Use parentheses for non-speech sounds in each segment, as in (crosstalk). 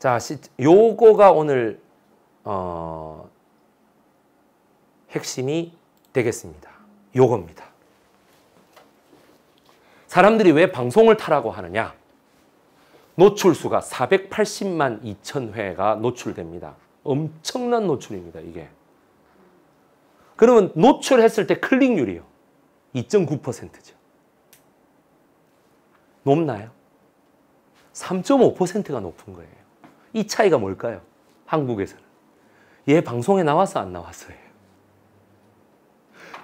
자, 시, 요거가 오늘 어, 핵심이 되겠습니다. 요겁니다. 사람들이 왜 방송을 타라고 하느냐? 노출수가 480만 2천 회가 노출됩니다. 엄청난 노출입니다, 이게. 그러면 노출했을 때 클릭률이요. 2.9%죠. 높나요? 3.5%가 높은 거예요. 이 차이가 뭘까요? 한국에서는. 얘 방송에 나왔어 안 나왔어요.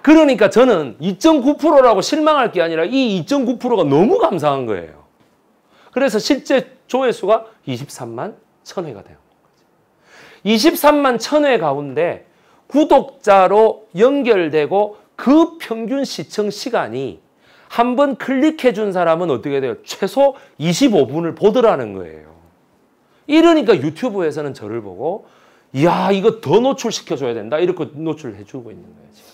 그러니까 저는 2.9%라고 실망할 게 아니라 이 2.9%가 너무 감사한 거예요. 그래서 실제 조회수가 23만 1000회가 되는 23만 1000회 가운데 구독자로 연결되고 그 평균 시청 시간이 한번 클릭해 준 사람은 어떻게 돼요? 최소 25분을 보더라는 거예요. 이러니까 유튜브에서는 저를 보고 야 이거 더 노출시켜줘야 된다 이렇게 노출해주고 을 있는 거예요. 지금.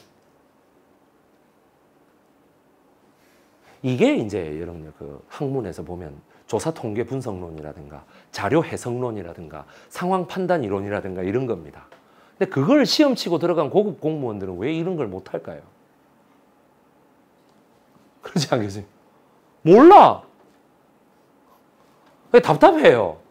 이게 이제 여러분 그 학문에서 보면 조사 통계 분석론이라든가 자료 해석론이라든가 상황 판단 이론이라든가 이런 겁니다. 근데 그걸 시험 치고 들어간 고급 공무원들은 왜 이런 걸 못할까요? 그러지 않겠어요? 몰라. 답답해요.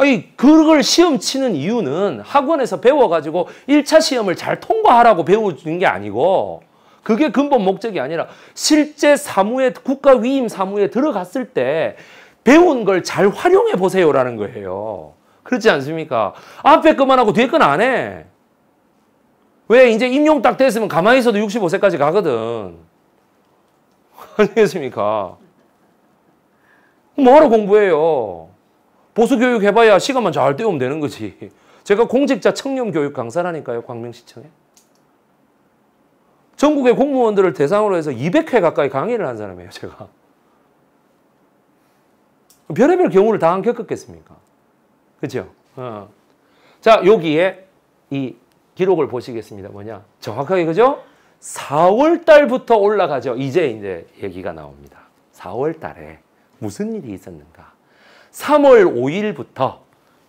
아니, 그걸 시험 치는 이유는 학원에서 배워가지고 1차 시험을 잘 통과하라고 배워주는 게 아니고 그게 근본 목적이 아니라 실제 사무에 국가 위임 사무에 들어갔을 때 배운 걸 잘 활용해 보세요라는 거예요. 그렇지 않습니까? 앞에 것만 하고 뒤에 건 안 해. 왜 이제 임용 딱 됐으면 가만히 있어도 65세까지 가거든. (laughs) 아니겠습니까? 뭐하러 공부해요? 보수교육 해봐야 시간만 잘 때우면 되는 거지. 제가 공직자 청렴교육 강사라니까요. 광명시청에. 전국의 공무원들을 대상으로 해서 200회 가까이 강의를 한 사람이에요. 제가. 별의별 경우를 다 겪었겠습니까? 그죠? 어. 자, 여기에 이 기록을 보시겠습니다. 뭐냐? 정확하게 그죠? 4월 달부터 올라가죠. 이제 이제 얘기가 나옵니다. 4월 달에 무슨 일이 있었는가? 3월 5일부터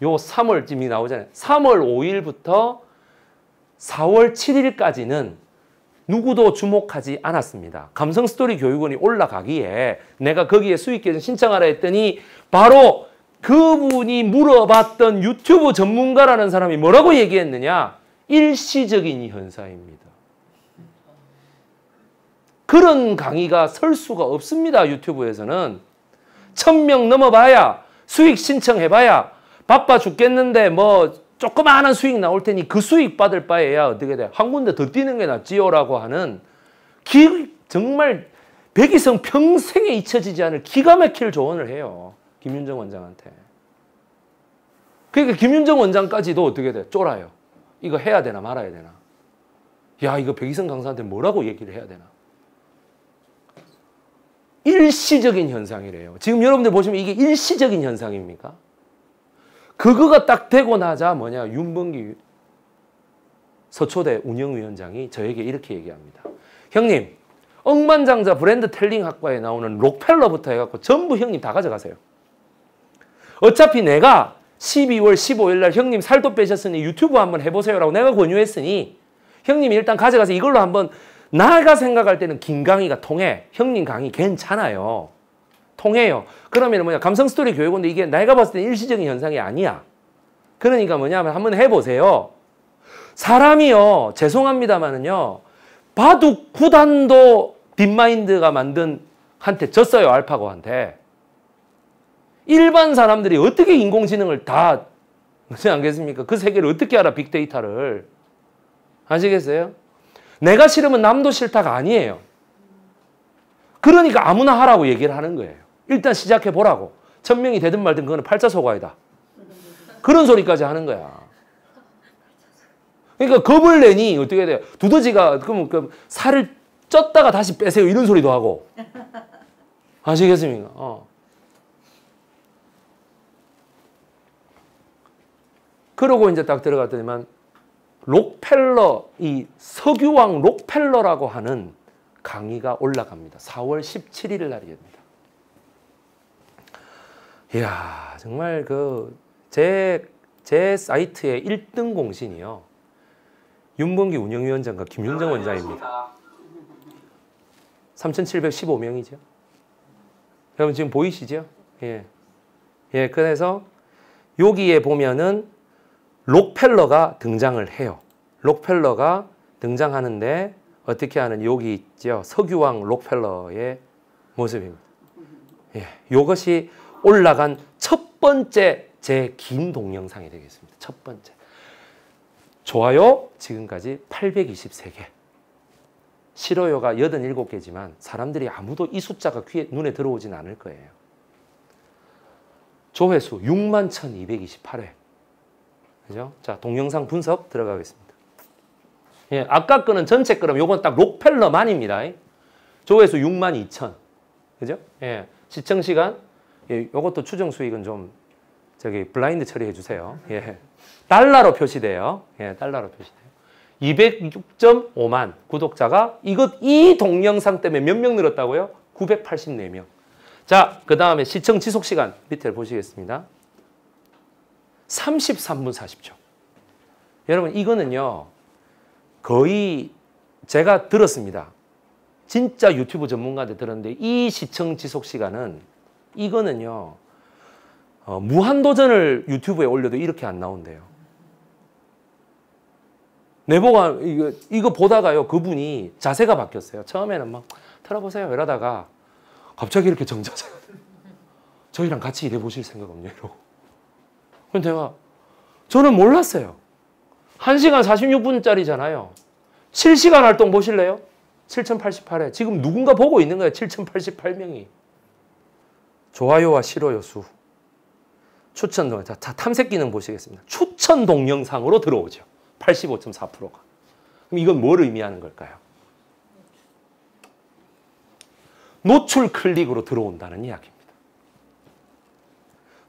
요 3월 지금 나오잖아요. 3월 5일부터 4월 7일까지는 누구도 주목하지 않았습니다. 감성 스토리 교육원이 올라가기에 내가 거기에 수익 계정 신청하라 했더니 바로 그분이 물어봤던 유튜브 전문가라는 사람이 뭐라고 얘기했느냐? 일시적인 현상입니다. 그런 강의가 설 수가 없습니다. 유튜브에서는. 천 명 넘어봐야 수익 신청해봐야 바빠 죽겠는데 뭐 조그마한 수익 나올 테니 그 수익 받을 바에야 어떻게 돼? 한 군데 더 뛰는 게 낫지요라고 하는 기, 정말 백이성 평생에 잊혀지지 않을 기가 막힐 조언을 해요. 김윤정 원장한테. 그러니까 김윤정 원장까지도 어떻게 돼? 쫄아요. 이거 해야 되나 말아야 되나. 야 이거 백이성 강사한테 뭐라고 얘기를 해야 되나. 일시적인 현상이래요. 지금 여러분들 보시면 이게 일시적인 현상입니까? 그거가 딱 되고 나자 뭐냐 윤봉기 서초대 운영위원장이 저에게 이렇게 얘기합니다. 형님 억만장자 브랜드 텔링 학과에 나오는 록펠러부터 해갖고 전부 형님 다 가져가세요. 어차피 내가 12월 15일 날 형님 살도 빼셨으니 유튜브 한번 해보세요라고 내가 권유했으니 형님이 일단 가져가서 이걸로 한번 나가 생각할 때는 김강희가 통해. 형님 강의 괜찮아요. 통해요. 그러면 뭐냐. 감성 스토리 교육인데 이게 내가 봤을 때 일시적인 현상이 아니야. 그러니까 뭐냐면 한번 해보세요. 사람이요. 죄송합니다만은요. 바둑 구단도 빅마인드가 만든 한테 졌어요. 알파고한테. 일반 사람들이 어떻게 인공지능을 다 그렇지 (laughs) 않겠습니까? 그 세계를 어떻게 알아 빅데이터를 아시겠어요? 내가 싫으면 남도 싫다가 아니에요. 그러니까 아무나 하라고 얘기를 하는 거예요. 일단 시작해 보라고. 천명이 되든 말든 그거는 팔자소가이다. 그런 소리까지 하는 거야. 그러니까 겁을 내니 어떻게 돼요? 두더지가 그럼, 그럼 살을 쪘다가 다시 빼세요 이런 소리도 하고 아시겠습니까? 어. 그러고 이제 딱 들어갔더니만 록펠러 이 석유왕 록펠러라고 하는 강의가 올라갑니다. 4월 17일 날입니다. 이야 정말 그제제 제 사이트의 1등 공신이요. 윤범기 운영위원장과 김윤정 원장입니다. 3,715명이죠. 여러분 지금 보이시죠? 예. 예, 그래서 여기에 보면은 록펠러가 등장을 해요. 록펠러가 등장하는데 어떻게 하는 여기 있죠. 석유왕 록펠러의 모습입니다. 예, 이것이 올라간 첫 번째 제 긴 동영상이 되겠습니다. 첫 번째. 좋아요 지금까지 823개. 싫어요가 87개지만 사람들이 아무도 이 숫자가 귀에 눈에 들어오진 않을 거예요. 조회수 61,228회. 그죠? 자, 동영상 분석 들어가겠습니다. 예, 아까 거는 전체 거면 요건 딱 록펠러만입니다. 조회수 6만 2천. 그죠? 예, 시청 시간. 예, 요것도 추정 수익은 좀 저기 블라인드 처리해 주세요. 예. 달러로 표시돼요. 예, 달러로 표시돼요. 206.5만 구독자가 이것 이 동영상 때문에 몇 명 늘었다고요? 984명. 자, 그다음에 시청 지속 시간 밑에 보시겠습니다. 33분 40초. 여러분 이거는요. 거의 제가 들었습니다. 진짜 유튜브 전문가한테 들었는데 이 시청 지속 시간은 이거는요. 어, 무한도전을 유튜브에 올려도 이렇게 안 나온대요. 내보가 이거, 이거 보다가요. 그분이 자세가 바뀌었어요. 처음에는 막 틀어보세요 이러다가 갑자기 이렇게 정자세 (laughs) 저희랑 같이 일해보실 생각 없냐 이러고 그럼 제가 저는 몰랐어요. 1시간 46분짜리잖아요. 7시간 활동 보실래요? 7,088회. 지금 누군가 보고 있는 거예요. 7,088명이. 좋아요와 싫어요 수. 추천 동영상. 자, 탐색 기능 보시겠습니다. 추천 동영상으로 들어오죠. 85.4%가. 그럼 이건 뭘 의미하는 걸까요? 노출 클릭으로 들어온다는 이야기입니다.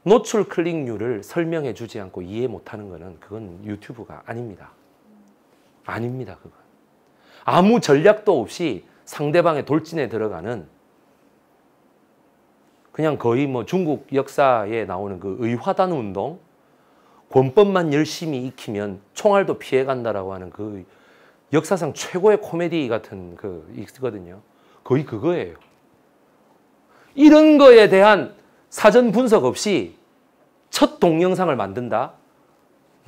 노출 클릭률을 설명해 주지 않고 이해 못하는 거는 그건 유튜브가 아닙니다. 아닙니다. 그건. 아무 전략도 없이 상대방의 돌진에 들어가는 그냥 거의 뭐 중국 역사에 나오는 그 의화단 운동 권법만 열심히 익히면 총알도 피해간다라고 하는 그 역사상 최고의 코미디 같은 그 있거든요. 거의 그거예요. 이런 거에 대한 사전 분석 없이 첫 동영상을 만든다?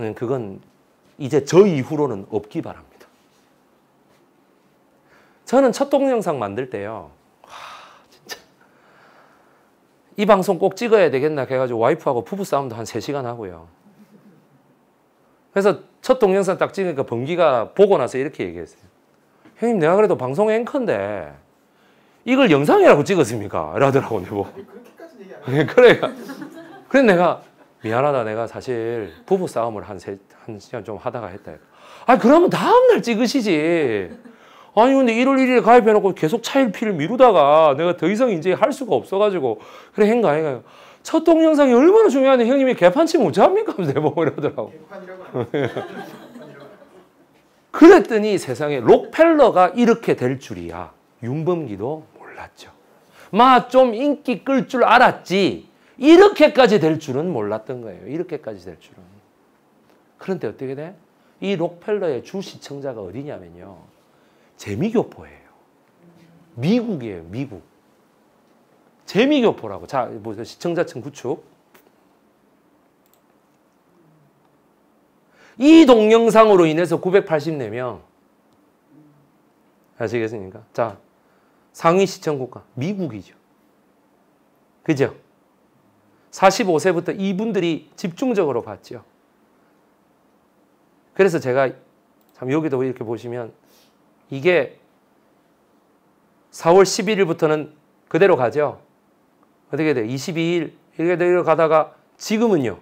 음, 그건 이제 저 이후로는 없기 바랍니다. 저는 첫 동영상 만들 때요. 와, 진짜. 이 방송 꼭 찍어야 되겠나 해가지고 와이프하고 부부싸움도 한 3시간 하고요. 그래서 첫 동영상 딱 찍으니까 번기가 보고 나서 이렇게 얘기했어요. 형님 내가 그래도 방송 앵커인데 이걸 영상이라고 찍었습니까? 라더라고 내보 뭐. 네, 그래요. 그래서 내가 미안하다. 내가 사실 부부 싸움을 한, 세, 한 시간 좀 하다가 했다. 아, 그러면 다음날 찍으시지. 아니, 근데 1월 1일에 가입해놓고 계속 차일피를 미루다가 내가 더 이상 이제 할 수가 없어가지고. 그래, 행가, 행가. 첫 동영상이 얼마나 중요한데 형님이 개판치 못 잡니까? 하면서 (laughs) 내보고 이더라고 그랬더니 세상에 록펠러가 이렇게 될 줄이야. 윤범기도 몰랐죠. 마좀 인기 끌 줄 알았지 이렇게까지 될 줄은 몰랐던 거예요. 이렇게까지 될 줄은. 그런데 어떻게 돼? 이 록펠러의 주 시청자가 어디냐면요. 재미교포예요. 미국이에요. 미국. 재미교포라고. 자, 보세요. 뭐, 시청자층 구축. 이 동영상으로 인해서 984명. 아시겠습니까? 자, 상위 시청국가 미국이죠. 그죠? 45세부터 이분들이 집중적으로 봤죠. 그래서 제가 참 여기도 이렇게 보시면 이게 4월 11일부터는 그대로 가죠. 어떻게 돼? 22일 이렇게 내려 가다가 지금은요.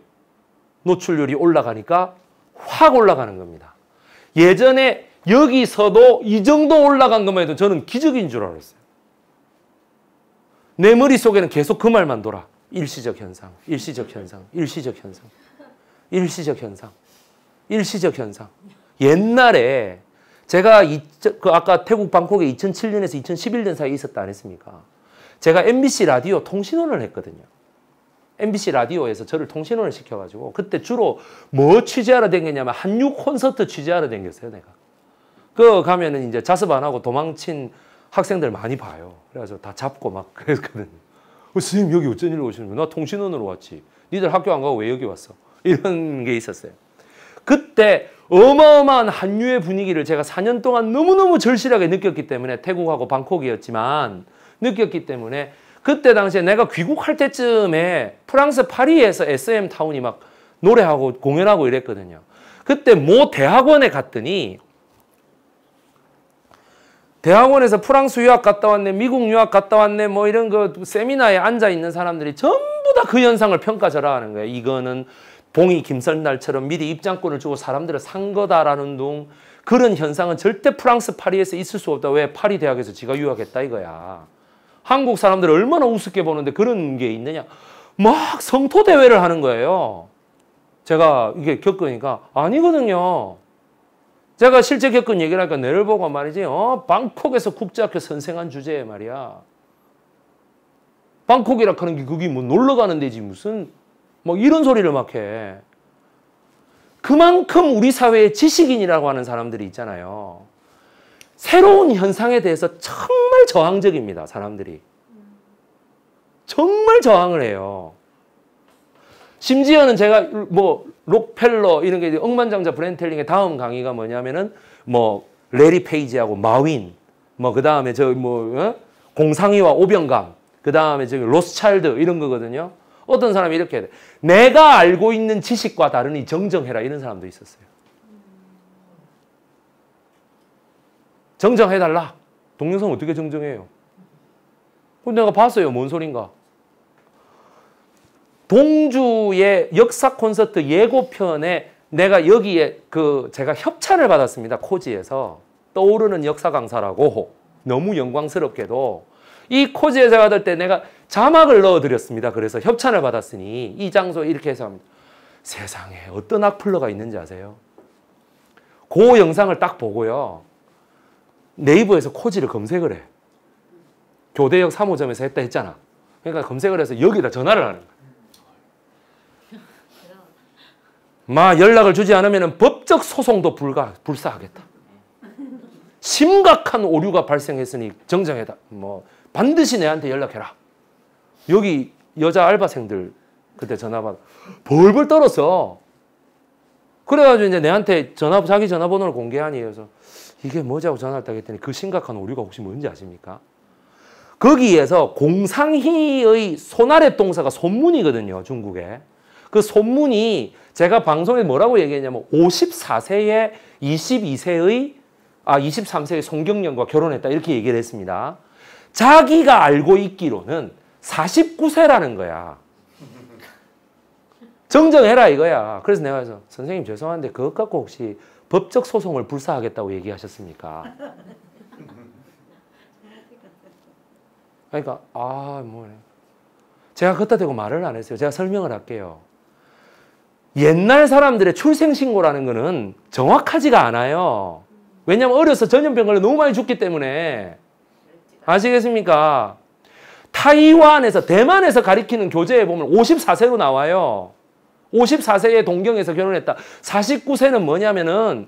노출률이 올라가니까 확 올라가는 겁니다. 예전에 여기서도 이 정도 올라간 것만 해도 저는 기적인 줄 알았어요. 내 머릿속에는 계속 그 말만 돌아. 일시적 현상, 일시적 현상, 일시적 현상, 일시적 현상, 일시적 현상. 옛날에 제가 이, 그 아까 태국 방콕에 2007년에서 2011년 사이에 있었다 안 했습니까? 제가 MBC 라디오 통신원을 했거든요. MBC 라디오에서 저를 통신원을 시켜가지고 그때 주로 뭐 취재하러 댕겼냐면 한류 콘서트 취재하러 댕겼어요 내가. 그 가면은 이제 자습 안 하고 도망친 학생들 많이 봐요. 그래서 다 잡고 막 (laughs) 그랬거든요. 어, 님 여기 어쩐 일로 오시는 거나 통신원으로 왔지. 니들 학교 안 가고 왜 여기 왔어? (laughs) 이런 게 있었어요. 그때 어마어마한 한류의 분위기를 제가 4년 동안 너무너무 절실하게 느꼈기 때문에 태국하고 방콕이었지만 느꼈기 때문에 그때 당시에 내가 귀국할 때쯤에 프랑스 파리에서 SM 타운이 막 노래하고 공연하고 이랬거든요. 그때 모 대학원에 갔더니 대학원에서 프랑스 유학 갔다 왔네, 미국 유학 갔다 왔네, 뭐 이런 거 그 세미나에 앉아 있는 사람들이 전부 다 그 현상을 평가절하하는 거예요. 이거는 봉이 김선날처럼 미리 입장권을 주고 사람들을 산 거다라는 둥 그런 현상은 절대 프랑스 파리에서 있을 수 없다. 왜 파리 대학에서 지가 유학했다 이거야. 한국 사람들을 얼마나 우습게 보는데 그런 게 있느냐. 막 성토 대회를 하는 거예요. 제가 이게 겪으니까 아니거든요. 제가 실제 겪은 얘기를 하니까 너를 보고 말이지 어 방콕에서 국제학교 선생한 주제에 말이야. 방콕이라 하는 게 거기 뭐 놀러 가는 데지 무슨 뭐 이런 소리를 막 해. 그만큼 우리 사회에 지식인이라고 하는 사람들이 있잖아요. 새로운 현상에 대해서 정말 저항적입니다. 사람들이. 정말 저항을 해요. 심지어는 제가 뭐 록펠러 이런 게 이제 억만장자 브랜텔링의 다음 강의가 뭐냐면은 뭐 레리 페이지하고 마윈 뭐그 다음에 저뭐 어? 공상이와 오병감 그 다음에 저기 로스차일드 이런 거거든요. 어떤 사람이 이렇게 해야 돼. 내가 알고 있는 지식과 다르니 정정해라 이런 사람도 있었어요. 정정해달라. 동영상 어떻게 정정해요? 그 내가 봤어요. 뭔 소린가. 동주의 역사 콘서트 예고편에 내가 여기에 그 제가 협찬을 받았습니다. 코지에서 떠오르는 역사 강사라고 너무 영광스럽게도 이 코지에 제가 받을 때 내가 자막을 넣어드렸습니다. 그래서 협찬을 받았으니 이 장소 이렇게 해서 합니다. 세상에 어떤 악플러가 있는지 아세요? 그 영상을 딱 보고요. 네이버에서 코지를 검색을 해. 교대역 3호점에서 했다 했잖아. 그러니까 검색을 해서 여기다 전화를 하는 거야. 마 연락을 주지 않으면 법적 소송도 불가, 불사하겠다. 심각한 오류가 발생했으니 정정해다. 뭐 반드시 내한테 연락해라. 여기 여자 알바생들 그때 전화 받아 벌벌 떨었어. 그래가지고 이제 내한테 전화 자기 전화번호를 공개하니 해서 이게 뭐지고 전화를 딱 했더니 그 심각한 오류가 혹시 뭔지 아십니까? 거기에서 공상희의 손아랫 동사가 손문이거든요 중국에. 그 손문이 제가 방송에 뭐라고 얘기했냐면 54세에 22세의 아 23세의 송경련과 결혼했다 이렇게 얘기를 했습니다. 자기가 알고 있기로는 49세라는 거야. 정정해라 이거야. 그래서 내가 그서 선생님 죄송한데 그것 갖고 혹시 법적 소송을 불사하겠다고 얘기하셨습니까? 그러니까 아뭐 제가 그따 대고 말을 안 했어요. 제가 설명을 할게요. 옛날 사람들의 출생신고라는 거는 정확하지가 않아요. 왜냐면 어려서 전염병 걸려 너무 많이 죽기 때문에 아시겠습니까? 타이완에서 대만에서 가리키는 교재에 보면 54세로 나와요. 54세에 동경에서 결혼했다. 49세는 뭐냐면은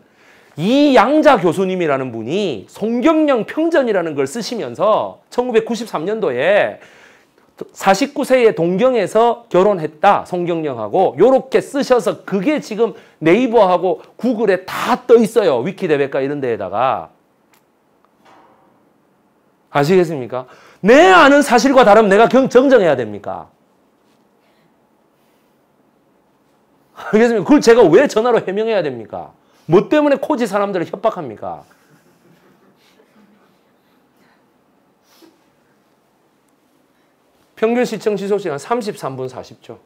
이양자 교수님이라는 분이 송경령 평전이라는 걸 쓰시면서 1993년도에 49세의 동경에서 결혼했다. 성경령하고 요렇게 쓰셔서 그게 지금 네이버하고 구글에 다 떠 있어요. 위키대백과 이런 데에다가. 아시겠습니까? 내 아는 사실과 다르면 내가 경 정정해야 됩니까? 알겠습니까? 그걸 제가 왜 전화로 해명해야 됩니까? 뭐 때문에 코지 사람들을 협박합니까? 평균 시청 지속시간 33분 40초.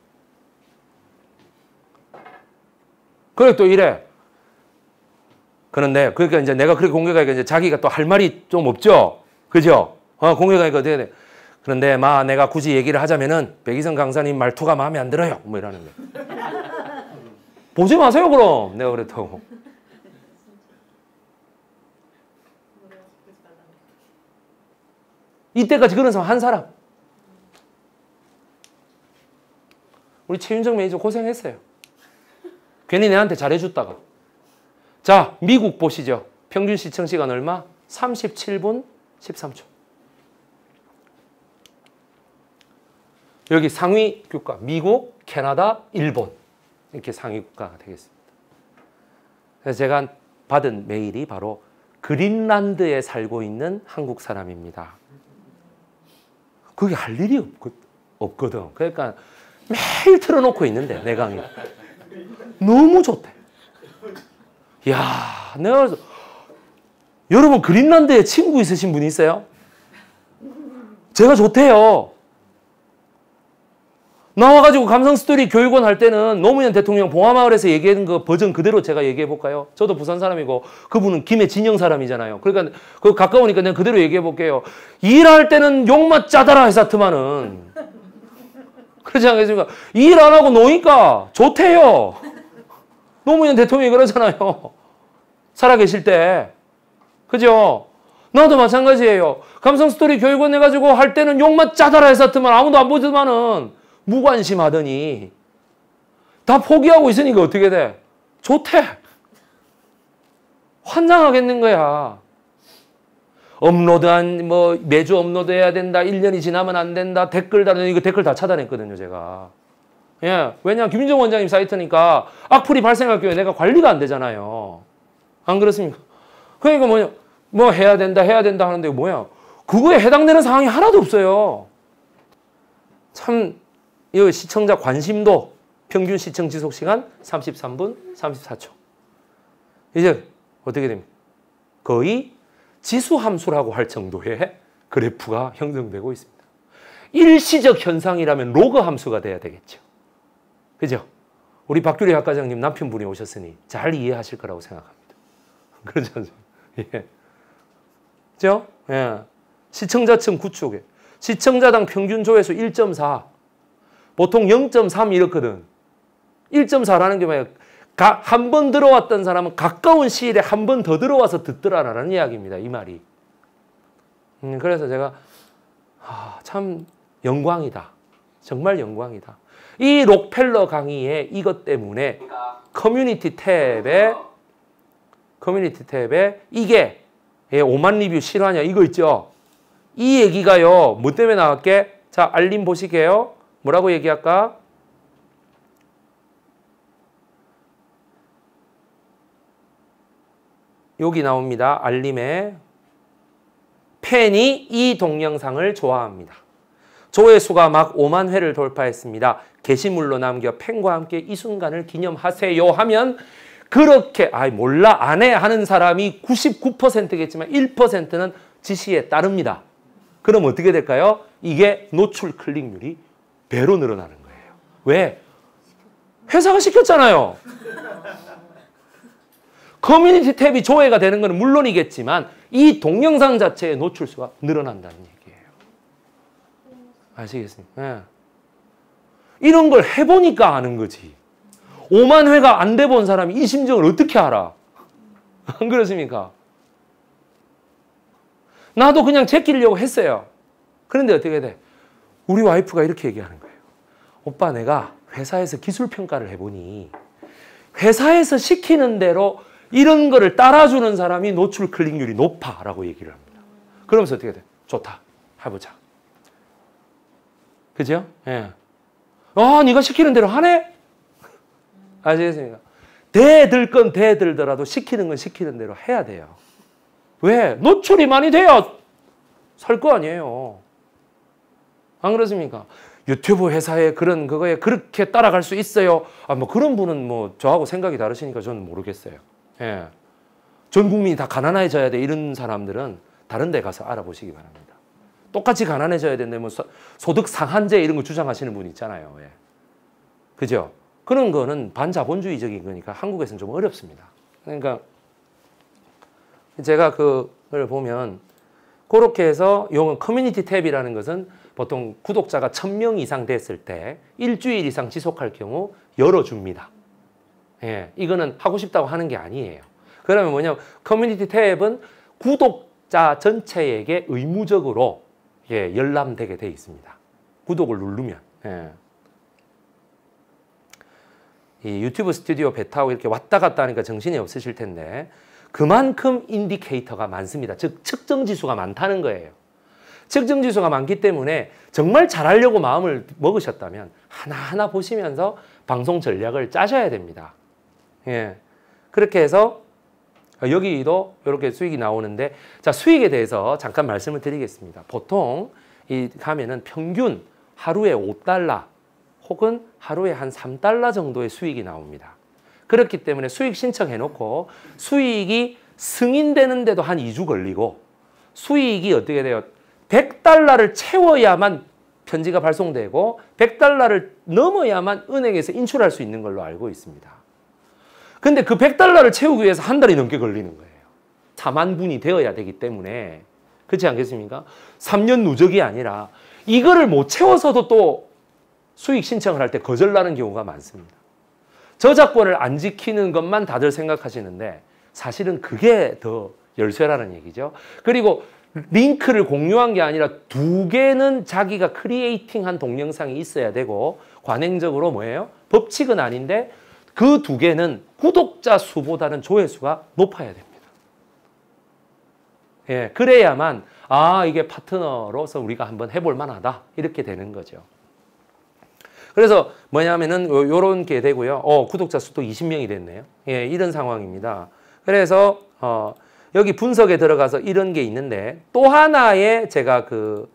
그래 또 이래. 그런데 그러니까 이제 내가 그렇게 공격하니까 이제 자기가 또 할 말이 좀 없죠. 그죠? 어, 공격하니까 어떻게 돼? 그런데 마 내가 굳이 얘기를 하자면은 백이성 강사님 말투가 마음에 안 들어요. 뭐 이러는 거. 보지 마세요 그럼. 내가 그랬다고. 이때까지 그런 사람 한 사람. 우리 최윤정 매니저 고생했어요. 괜히 내한테 잘해줬다가. 자, 미국 보시죠. 평균 시청시간 얼마? 37분 13초. 여기 상위 국가, 미국, 캐나다, 일본. 이렇게 상위 국가가 되겠습니다. 그래서 제가 받은 메일이 바로 그린란드에 살고 있는 한국 사람입니다. 그게 할 일이 없 없거든. 그러니까 매일 틀어놓고 있는데 내 강의 너무 좋대. 야, 내가 여러분 그린란드에 친구 있으신 분 있어요? 제가 좋대요. 나와가지고 감성스토리 교육원 할 때는 노무현 대통령 봉화마을에서 얘기한 그 버전 그대로 제가 얘기해볼까요? 저도 부산 사람이고 그분은 김해 진영 사람이잖아요. 그러니까 그 가까우니까 그냥 그대로 얘기해볼게요. 일할 때는 욕만 짜다라 해사트만은 그렇지 않겠습니까? 일 안 하고 노니까 좋대요. 노무현 대통령이 그러잖아요. 살아계실 때. 그죠? 나도 마찬가지예요. 감성 스토리 교육원 해가지고 할 때는 욕만 짜다라 했었더만 아무도 안 보지만은 무관심하더니 다 포기하고 있으니까 어떻게 돼? 좋대. 환장하겠는 거야. 업로드한 뭐 매주 업로드해야 된다. 1년이 지나면 안 된다. 댓글 다는 이거 댓글 다 차단했거든요, 제가. 예. 왜냐 김민정 원장님 사이트니까 악플이 발생할 경우에 내가 관리가 안 되잖아요. 안 그렇습니까? 그러니까 뭐냐? 뭐 해야 된다, 해야 된다 하는데 뭐야? 그거에 해당되는 상황이 하나도 없어요. 참, 이 시청자 관심도 평균 시청 지속 시간 33분 34초. 이제 어떻게 됩니까? 거의 지수함수라고 할 정도의 그래프가 형성되고 있습니다. 일시적 현상이라면 로그 함수가 돼야 되겠죠. 그죠? 우리 박규리 학과장님 남편분이 오셨으니 잘 이해하실 거라고 생각합니다. (laughs) 그렇지 않습니까? 그렇죠. 예. 그죠? 예. 시청자층 구축에 시청자당 평균 조회수 1.4 보통 0.3 이렇거든. 1.4라는 게 뭐야? 한번 들어왔던 사람은 가까운 시일에 한 번 더 들어와서 듣더라라는 이야기입니다. 이 말이. 음, 그래서 제가 아, 참 영광이다. 정말 영광이다. 이 록펠러 강의에 이것 때문에 커뮤니티 탭에 커뮤니티 탭에 이게 예, 5만 리뷰 실화냐 이거 있죠. 이 얘기가요. 뭐 때문에 나왔게? 자 알림 보시게요. 뭐라고 얘기할까? 여기 나옵니다. 알림에 팬이 이 동영상을 좋아합니다. 조회수가 막 5만 회를 돌파했습니다. 게시물로 남겨 팬과 함께 이 순간을 기념하세요 하면 그렇게 아 몰라 안 해 하는 사람이 99%겠지만 1%는 지시에 따릅니다. 그럼 어떻게 될까요? 이게 노출 클릭률이 배로 늘어나는 거예요. 왜? 회사가 시켰잖아요. 커뮤니티 탭이 조회가 되는 것은 물론이겠지만 이 동영상 자체의 노출수가 늘어난다는 얘기예요. 아시겠습니까? 네. 이런 걸 해보니까 아는 거지. 5만 회가 안 돼 본 사람이 이 심정을 어떻게 알아? (laughs) 안 그렇습니까? 나도 그냥 제끼려고 했어요. 그런데 어떻게 돼? 우리 와이프가 이렇게 얘기하는 거예요. 오빠 내가 회사에서 기술 평가를 해보니 회사에서 시키는 대로 이런 거를 따라주는 사람이 노출 클릭률이 높아라고 얘기를 합니다. 그러면서 어떻게 돼? 좋다. 해보자. 그죠? 예. 아, 네가 시키는 대로 하네? 아시겠습니까? 대들 건 대들더라도 시키는 건 시키는 대로 해야 돼요. 왜? 노출이 많이 돼야 살거 아니에요. 안 그렇습니까? 유튜브 회사의 그런 그거에 그렇게 따라갈 수 있어요. 아, 뭐 그런 분은 뭐 저하고 생각이 다르시니까 저는 모르겠어요. 예. 전 국민이 다 가난해져야 돼 이런 사람들은 다른 데 가서 알아보시기 바랍니다. 똑같이 가난해져야 된다 뭐 소득 상한제 이런 거 주장하시는 분 있잖아요. 예. 그죠? 그런 거는 반자본주의적인 거니까 한국에서는 좀 어렵습니다. 그러니까 제가 그걸 보면 그렇게 해서 용은 커뮤니티 탭이라는 것은 보통 구독자가 1000명 이상 됐을 때 일주일 이상 지속할 경우 열어줍니다. 예, 이거는 하고 싶다고 하는 게 아니에요. 그러면 뭐냐면 커뮤니티 탭은 구독자 전체에게 의무적으로 예, 열람되게 돼 있습니다. 구독을 누르면. 예. 이 유튜브 스튜디오 배타하고 이렇게 왔다 갔다 하니까 정신이 없으실 텐데 그만큼 인디케이터가 많습니다. 즉 측정 지수가 많다는 거예요. 측정 지수가 많기 때문에 정말 잘하려고 마음을 먹으셨다면 하나하나 보시면서 방송 전략을 짜셔야 됩니다. 예. 그렇게 해서 여기도 이렇게 수익이 나오는데 자 수익에 대해서 잠깐 말씀을 드리겠습니다. 보통 이 가면은 평균 하루에 5달러 혹은 하루에 한 3달러 정도의 수익이 나옵니다. 그렇기 때문에 수익 신청해놓고 수익이 승인되는데도 한 2주 걸리고 수익이 어떻게 돼요? 100달러를 채워야만 편지가 발송되고 100달러를 넘어야만 은행에서 인출할 수 있는 걸로 알고 있습니다. 근데 그 100달러를 채우기 위해서 한 달이 넘게 걸리는 거예요. 4만 분이 되어야 되기 때문에 그렇지 않겠습니까? 3년 누적이 아니라 이거를 못 채워서도 또 수익 신청을 할 때 거절나는 경우가 많습니다. 저작권을 안 지키는 것만 다들 생각하시는데 사실은 그게 더 열쇠라는 얘기죠. 그리고 링크를 공유한 게 아니라 두 개는 자기가 크리에이팅한 동영상이 있어야 되고 관행적으로 뭐예요? 법칙은 아닌데 그두 개는 구독자 수보다는 조회수가 높아야 됩니다. 예, 그래야만 아 이게 파트너로서 우리가 한번 해볼 만하다 이렇게 되는 거죠. 그래서 뭐냐면은 요런 게 되고요. 어, 구독자 수도 20명이 됐네요. 예, 이런 상황입니다. 그래서 어, 여기 분석에 들어가서 이런 게 있는데 또 하나의 제가 그그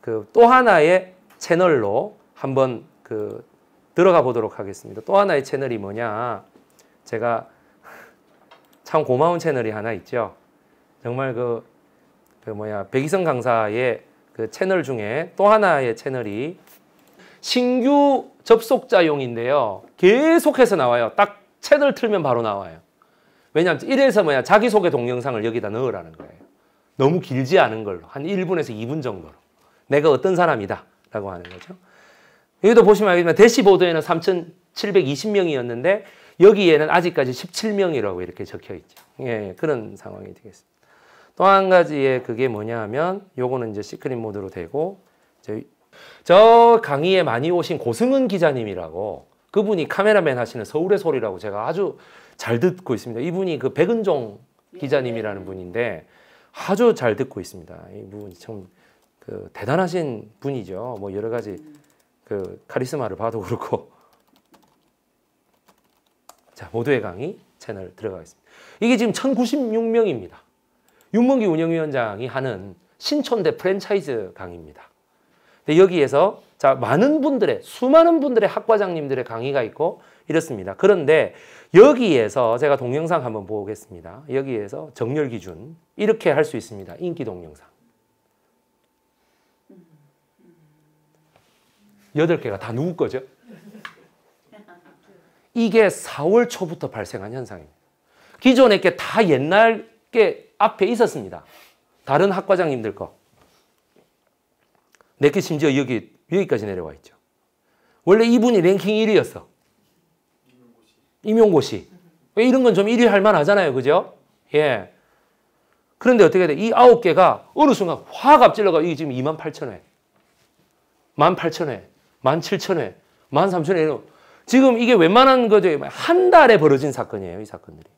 그 하나의 채널로 한번 그 들어가 보도록 하겠습니다. 또 하나의 채널이 뭐냐? 제가 참 고마운 채널이 하나 있죠. 정말 그, 그 뭐야 백이성 강사의 그 채널 중에 또 하나의 채널이 신규 접속자용인데요. 계속해서 나와요. 딱 채널 틀면 바로 나와요. 왜냐하면 이래서 뭐야 자기소개 동영상을 여기다 넣으라는 거예요. 너무 길지 않은 걸로 한 1분에서 2분 정도로 내가 어떤 사람이다 라고 하는 거죠. 여기도 보시면 알겠지만 대시보드에는 3,720명이었는데 여기에는 아직까지 17명이라고 이렇게 적혀 있죠. 예, 그런 상황이 되겠습니다. 또 한 가지의 그게 뭐냐 하면 요거는 이제 시크릿 모드로 되고 저 강의에 많이 오신 고승은 기자님이라고 그분이 카메라맨 하시는 서울의 소리라고 제가 아주 잘 듣고 있습니다. 이분이 그 백은종 예, 기자님이라는 예. 분인데 아주 잘 듣고 있습니다. 이분 참그 대단하신 분이죠. 뭐 여러 가지 음. 그 카리스마를 봐도 그렇고 자 모두의 강의 채널 들어가겠습니다. 이게 지금 1096명입니다. 윤문기 운영위원장이 하는 신촌대 프랜차이즈 강의입니다. 근데 여기에서 자 많은 분들의 수많은 분들의 학과장님들의 강의가 있고 이렇습니다. 그런데 여기에서 제가 동영상 한번 보겠습니다. 여기에서 정렬 기준 이렇게 할 수 있습니다. 인기 동영상. 여덟 개가다 누구 거죠? 이게 4월 초부터 발생한 현상입니다. 기존의 게 다 옛날 게 앞에 있었습니다. 다른 학과장님들 거. 내 게 심지어 여기, 여기까지 내려와 있죠. 원래 이분이 랭킹 1위였어. 임용고시. 이런 건 좀 1위 할 만하잖아요. 그죠? 예. 그런데 어떻게 돼? 이 9개가 어느 순간 확 앞질러가 이게 지금 2만 8천 회. 1만 8천 회. 17,000회, 13,000회. 지금 이게 웬만한 거죠. 한 달에 벌어진 사건이에요. 이 사건들이.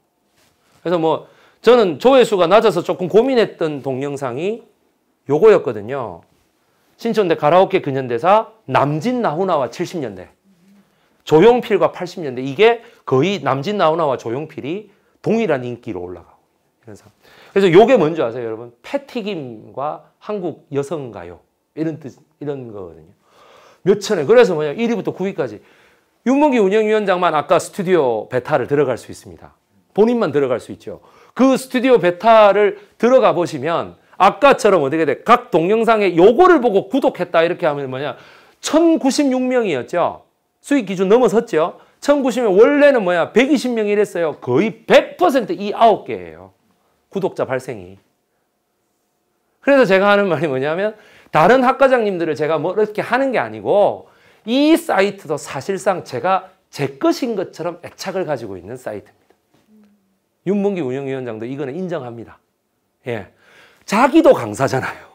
그래서 뭐 저는 조회수가 낮아서 조금 고민했던 동영상이 요거였거든요. 신촌대 가라오케 근현대사 남진 나훈아와 70년대. 조용필과 80년대. 이게 거의 남진 나훈아와 조용필이 동일한 인기로 올라가고. 이런 상 그래서 요게 뭔지 아세요, 여러분? 패티김과 한국 여성가요. 이런 뜻, 이런 거거든요. 몇 천에. 그래서 뭐냐. 1위부터 9위까지. 윤문기 운영위원장만 아까 스튜디오 베타를 들어갈 수 있습니다. 본인만 들어갈 수 있죠. 그 스튜디오 베타를 들어가 보시면 아까처럼 어떻게 돼? 각 동영상에 요거를 보고 구독했다 이렇게 하면 뭐냐? 1096명이었죠. 수익 기준 넘어섰죠. 1090명 원래는 뭐야? 120명이 랬어요 거의 100%이 아홉 개예요 구독자 발생이. 그래서 제가 하는 말이 뭐냐면 다른 학과장님들을 제가 뭐 이렇게 하는 게 아니고 이 사이트도 사실상 제가 제 것인 것처럼 애착을 가지고 있는 사이트입니다. 윤문기 운영위원장도 이거는 인정합니다. 예. 자기도 강사잖아요.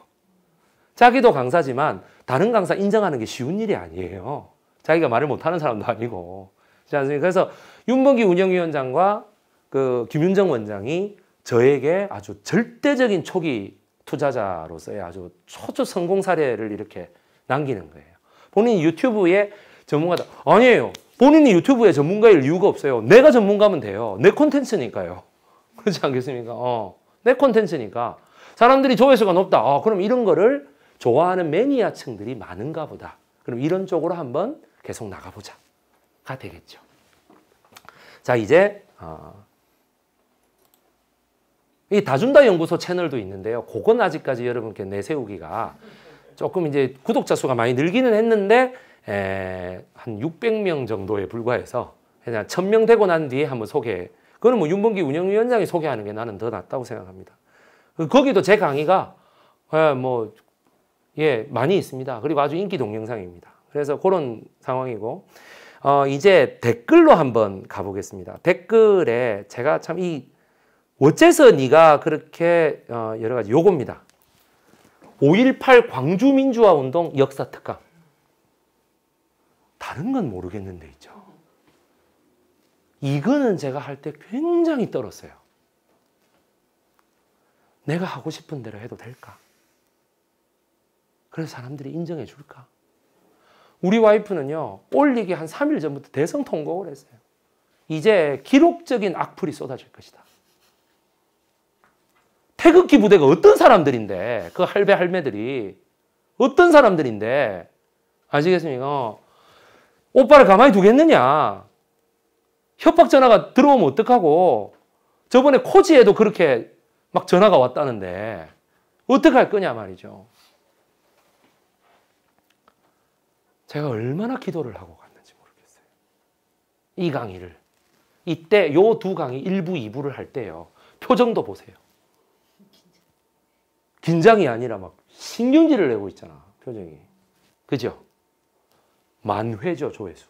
자기도 강사지만 다른 강사 인정하는 게 쉬운 일이 아니에요. 자기가 말을 못하는 사람도 아니고. 그래서 윤봉기 운영위원장과 그 김윤정 원장이 저에게 아주 절대적인 초기 투자자로서의 아주 초주 성공 사례를 이렇게 남기는 거예요. 본인이 유튜브에 전문가다. 아니에요. 본인이 유튜브에 전문가일 이유가 없어요. 내가 전문가면 돼요. 내 콘텐츠니까요. (laughs) 그렇지 않겠습니까? 어. 내 콘텐츠니까. 사람들이 조회수가 높다. 어, 그럼 이런 거를 좋아하는 매니아층들이 많은가 보다. 그럼 이런 쪽으로 한번 계속 나가보자. 가 되겠죠. 자, 이제, 어, 이 다준다 연구소 채널도 있는데요. 그건 아직까지 여러분께 내세우기가 조금 이제 구독자 수가 많이 늘기는 했는데 에, 한 600명 정도에 불과해서 그냥 1000명 되고 난 뒤에 한번 소개. 해 그거는 뭐윤봉기 운영위원장이 소개하는 게 나는 더 낫다고 생각합니다. 그 거기도 제 강의가 에, 뭐 예, 많이 있습니다. 그리고 아주 인기 동영상입니다. 그래서 그런 상황이고 어, 이제 댓글로 한번 가보겠습니다. 댓글에 제가 참이 어째서 네가 그렇게 어, 여러 가지 요겁니다. 5.18 광주민주화운동 역사 특강. 다른 건 모르겠는데 있죠. 이거는 제가 할 때 굉장히 떨었어요. 내가 하고 싶은 대로 해도 될까? 그래서 사람들이 인정해 줄까? 우리 와이프는요, 올리기 한 3일 전부터 대성 통곡을 했어요. 이제 기록적인 악플이 쏟아질 것이다. 태극기 부대가 어떤 사람들인데 그 할배 할매들이 어떤 사람들인데 아시겠습니까? 오빠를 가만히 두겠느냐? 협박 전화가 들어오면 어떡하고 저번에 코지에도 그렇게 막 전화가 왔다는데 어떡할 거냐 말이죠. 제가 얼마나 기도를 하고 갔는지 모르겠어요. 이 강의를 이때 요 두 강의 1부 2부를 할 때요. 표정도 보세요. 긴장이 아니라 막 신경질을 내고 있잖아. 표정이. 그죠? 만회죠, 조회수.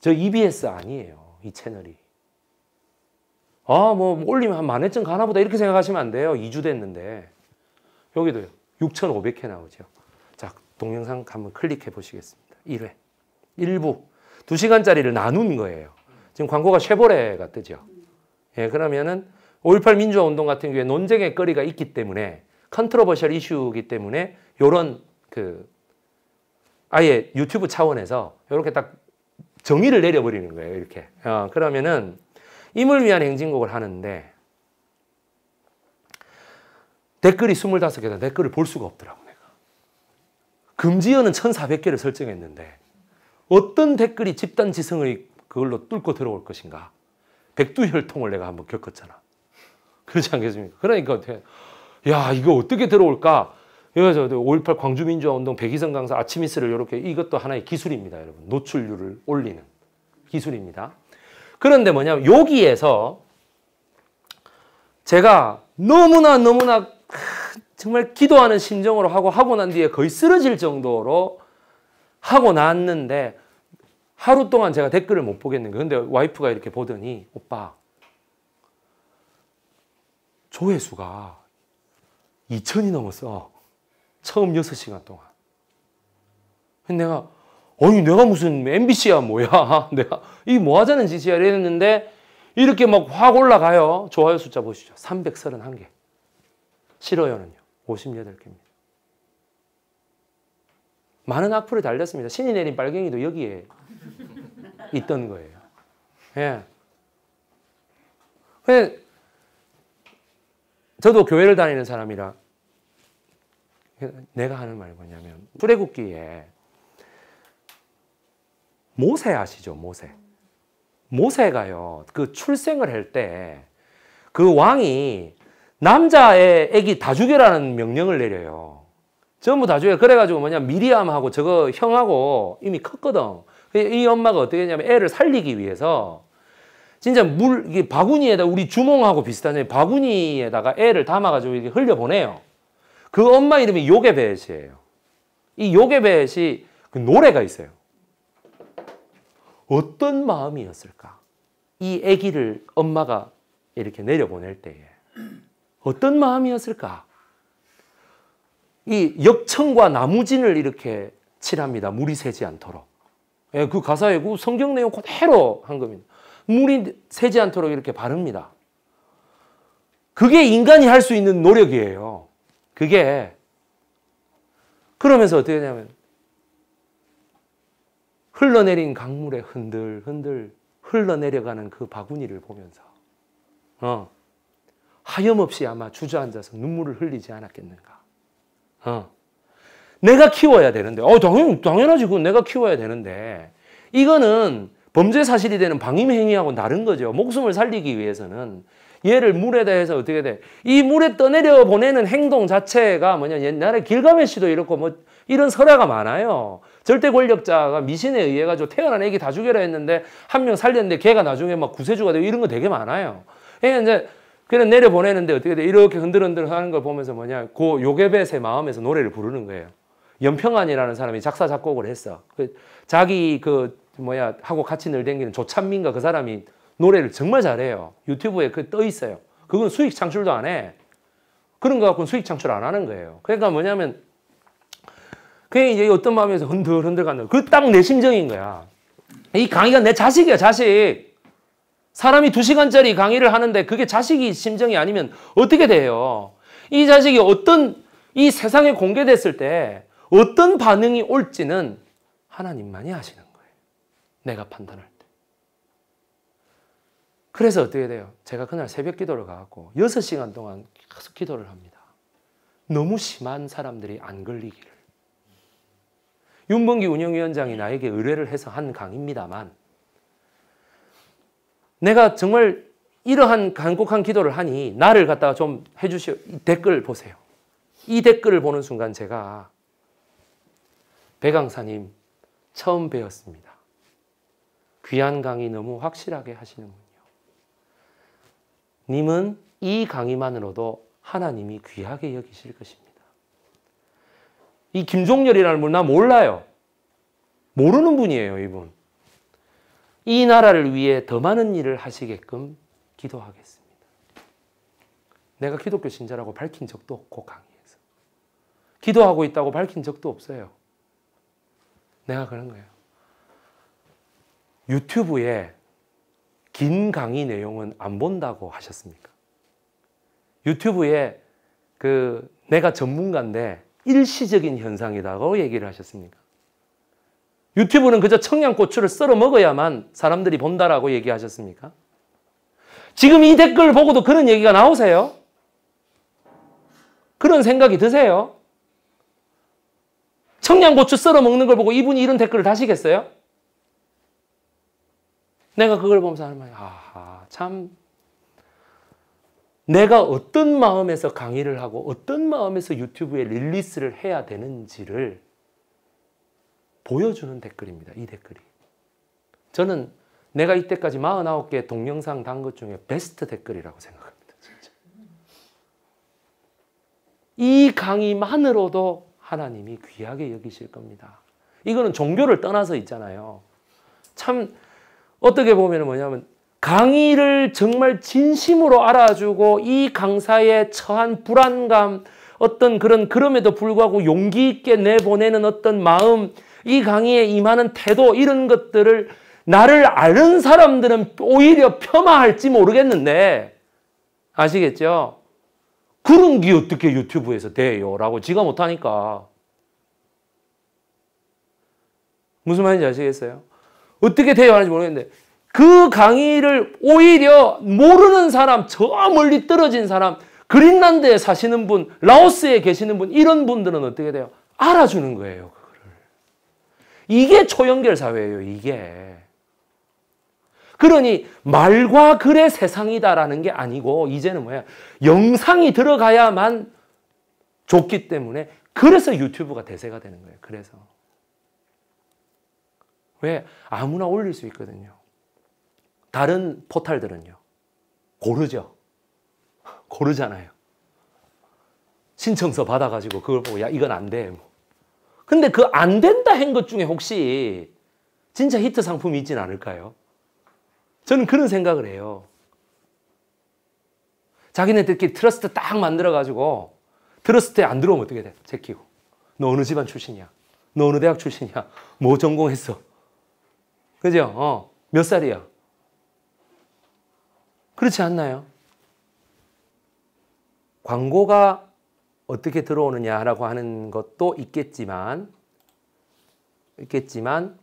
저 EBS 아니에요. 이 채널이. 아, 뭐 올리면 한 만회쯤 가나 보다 이렇게 생각하시면 안 돼요. 2주 됐는데. 여기도 6,500회 나오죠. 자, 동영상 한번 클릭해 보시겠습니다. 1회. 일부 2시간짜리를 나눈 거예요. 지금 광고가 쉐보레가 뜨죠. 예, 그러면은 5.18 민주화운동 같은 경우에 논쟁의 거리가 있기 때문에 컨트로버셜 이슈이기 때문에 이런 그 아예 유튜브 차원에서 이렇게 딱 정의를 내려버리는 거예요. 이렇게. 어, 그러면은 임을 위한 행진곡을 하는데 댓글이 25개다. 댓글을 볼 수가 없더라고 내가. 금지어는 1,400개를 설정했는데 어떤 댓글이 집단 지성의 그걸로 뚫고 들어올 것인가. 백두혈통을 내가 한번 겪었잖아. 그렇지 않겠습니까? 그러니까 어떻게, 야, 이거 어떻게 들어올까? 5.18 광주민주화운동 백이성 강사 아치미스를 이렇게 이것도 하나의 기술입니다, 여러분. 노출률을 올리는 기술입니다. 그런데 뭐냐면 여기에서 제가 너무나 너무나 정말 기도하는 심정으로 하고 하고 난 뒤에 거의 쓰러질 정도로 하고 났는데 하루 동안 제가 댓글을 못 보겠는 거예요. 근데 와이프가 이렇게 보더니 오빠 조회수가 2천이 넘었어. 처음 6시간 동안. 내가 아니 내가 무슨 MBC야 뭐야. (laughs) 내가 이뭐 하자는 짓이야 이랬는데 이렇게 막 확 올라가요. 좋아요 숫자 보시죠. 331개. 싫어요는요. 58개입니다. 많은 악플이 달렸습니다. 신이 내린 빨갱이도 여기에 있던 거예요. 예. 저도 교회를 다니는 사람이라 내가 하는 말이 뭐냐면 출애굽기에 모세 아시죠? 모세. 모세가요. 그 출생을 할 때 그 왕이 남자의 애기 다 죽여라는 명령을 내려요. 전부 다 죽여. 그래가지고 뭐냐 미리암하고 저거 형하고 이미 컸거든. 이 엄마가 어떻게 했냐면 애를 살리기 위해서 진짜 물 이게 바구니에다 우리 주몽하고 비슷하잖아요. 바구니에다가 애를 담아가지고 이렇게 흘려 보내요. 그 엄마 이름이 요괴벳이에요. 이 요괴벳이 그 노래가 있어요. 어떤 마음이었을까? 이 아기를 엄마가 이렇게 내려보낼 때에 어떤 마음이었을까? 이 역청과 나무진을 이렇게 칠합니다. 물이 새지 않도록. 예, 그 가사에 그 성경 내용 그대로 한 겁니다. 물이 새지 않도록 이렇게 바릅니다. 그게 인간이 할 수 있는 노력이에요. 그게 그러면서 어떻게 되냐면 흘러내린 강물에 흔들 흔들 흘러내려가는 그 바구니를 보면서 어, 하염없이 아마 주저앉아서 눈물을 흘리지 않았겠는가. 어, 내가 키워야 되는데, 어, 당연, 당연하지. 그건 내가 키워야 되는데, 이거는 범죄 사실이 되는 방임 행위하고 다른 거죠. 목숨을 살리기 위해서는 얘를 물에 대해서 어떻게 돼? 이 물에 떠내려 보내는 행동 자체가 뭐냐? 옛날에 길가메시도 이렇고 뭐 이런 설화가 많아요. 절대 권력자가 미신에 의해 가지고 태어난 애기 다 죽여라 했는데 한 명 살렸는데 걔가 나중에 막 구세주가 되고 이런 거 되게 많아요. 그러 그러니까 이제 그냥 내려 보내는데 어떻게 돼? 이렇게 흔들흔들 하는 걸 보면서 뭐냐? 고요괴벳의 마음에서 노래를 부르는 거예요. 연평안이라는 사람이 작사 작곡을 했어. 그 자기 그 뭐야 하고 같이 늘 댕기는 조찬민과 그 사람이 노래를 정말 잘해요. 유튜브에 그 떠 있어요. 그건 수익 창출도 안 해. 그런 거 갖고는 수익 창출 안 하는 거예요. 그러니까 뭐냐면 그냥 이제 어떤 마음에서 흔들흔들 간다. 그 딱 내 심정인 거야. 이 강의가 내 자식이야, 자식. 사람이 두시간짜리 강의를 하는데 그게 자식이 심정이 아니면 어떻게 돼요? 이 자식이 어떤 이 세상에 공개됐을 때 어떤 반응이 올지는 하나님만이 아시는 내가 판단할 때. 그래서 어떻게 돼요? 제가 그날 새벽 기도를 가고 6시간 동안 계속 기도를 합니다. 너무 심한 사람들이 안 걸리기를. 윤봉기 운영위원장이 나에게 의뢰를 해서 한 강입니다만 내가 정말 이러한 간곡한 기도를 하니 나를 갖다가 좀 해주시오. 댓글 보세요. 이 댓글을 보는 순간 제가 배강사님 처음 배웠습니다. 귀한 강의 너무 확실하게 하시는군요. 님은 이 강의만으로도 하나님이 귀하게 여기실 것입니다. 이 김종렬이라는 분나 몰라요. 모르는 분이에요, 이분. 이 나라를 위해 더 많은 일을 하시게끔 기도하겠습니다. 내가 기독교 신자라고 밝힌 적도 없고 강의에서 기도하고 있다고 밝힌 적도 없어요. 내가 그런 거예요. 유튜브에 긴 강의 내용은 안 본다고 하셨습니까? 유튜브에 그 내가 전문가인데 일시적인 현상이라고 얘기를 하셨습니까? 유튜브는 그저 청양고추를 썰어 먹어야만 사람들이 본다라고 얘기하셨습니까? 지금 이 댓글 보고도 그런 얘기가 나오세요? 그런 생각이 드세요? 청양고추 썰어 먹는 걸 보고 이분이 이런 댓글을 다시겠어요? 내가 그걸 보면서 하는 말이 아하 참 내가 어떤 마음에서 강의를 하고 어떤 마음에서 유튜브에 릴리스를 해야 되는지를 보여주는 댓글입니다. 이 댓글이. 저는 내가 이때까지 49개 동영상 단 것 중에 베스트 댓글이라고 생각합니다. 진짜. 이 강의만으로도 하나님이 귀하게 여기실 겁니다. 이거는 종교를 떠나서 있잖아요. 참 어떻게 보면 뭐냐면 강의를 정말 진심으로 알아주고 이강사의 처한 불안감 어떤 그런 그럼에도 불구하고 용기 있게 내보내는 어떤 마음 이 강의에 임하는 태도 이런 것들을 나를 아는 사람들은 오히려 폄하할지 모르겠는데 아시겠죠? 그런 게 어떻게 유튜브에서 돼요? 라고 지가 못하니까 무슨 말인지 아시겠어요? 어떻게 대응하는지 모르겠는데 그 강의를 오히려 모르는 사람, 저 멀리 떨어진 사람, 그린란드에 사시는 분, 라오스에 계시는 분, 이런 분들은 어떻게 돼요? 알아주는 거예요, 그거를. 이게 초연결 사회예요, 이게. 그러니 말과 글의 세상이다라는 게 아니고 이제는 뭐야? 영상이 들어가야만 좋기 때문에 그래서 유튜브가 대세가 되는 거예요. 그래서. 왜? 아무나 올릴 수 있거든요. 다른 포탈들은요. 고르죠. 고르잖아요. 신청서 받아가지고 그걸 보고 야 이건 안 돼. 뭐. 근데 그 안 된다 한 것 중에 혹시 진짜 히트 상품이 있진 않을까요? 저는 그런 생각을 해요. 자기네들끼리 트러스트 딱 만들어가지고 트러스트에 안 들어오면 어떻게 돼? 제끼고. 너 어느 집안 출신이야? 너 어느 대학 출신이야? 뭐 전공했어? 그죠? 어. 몇 살이야? 그렇지 않나요? 광고가 어떻게 들어오느냐라고 하는 것도 있겠지만, 있겠지만,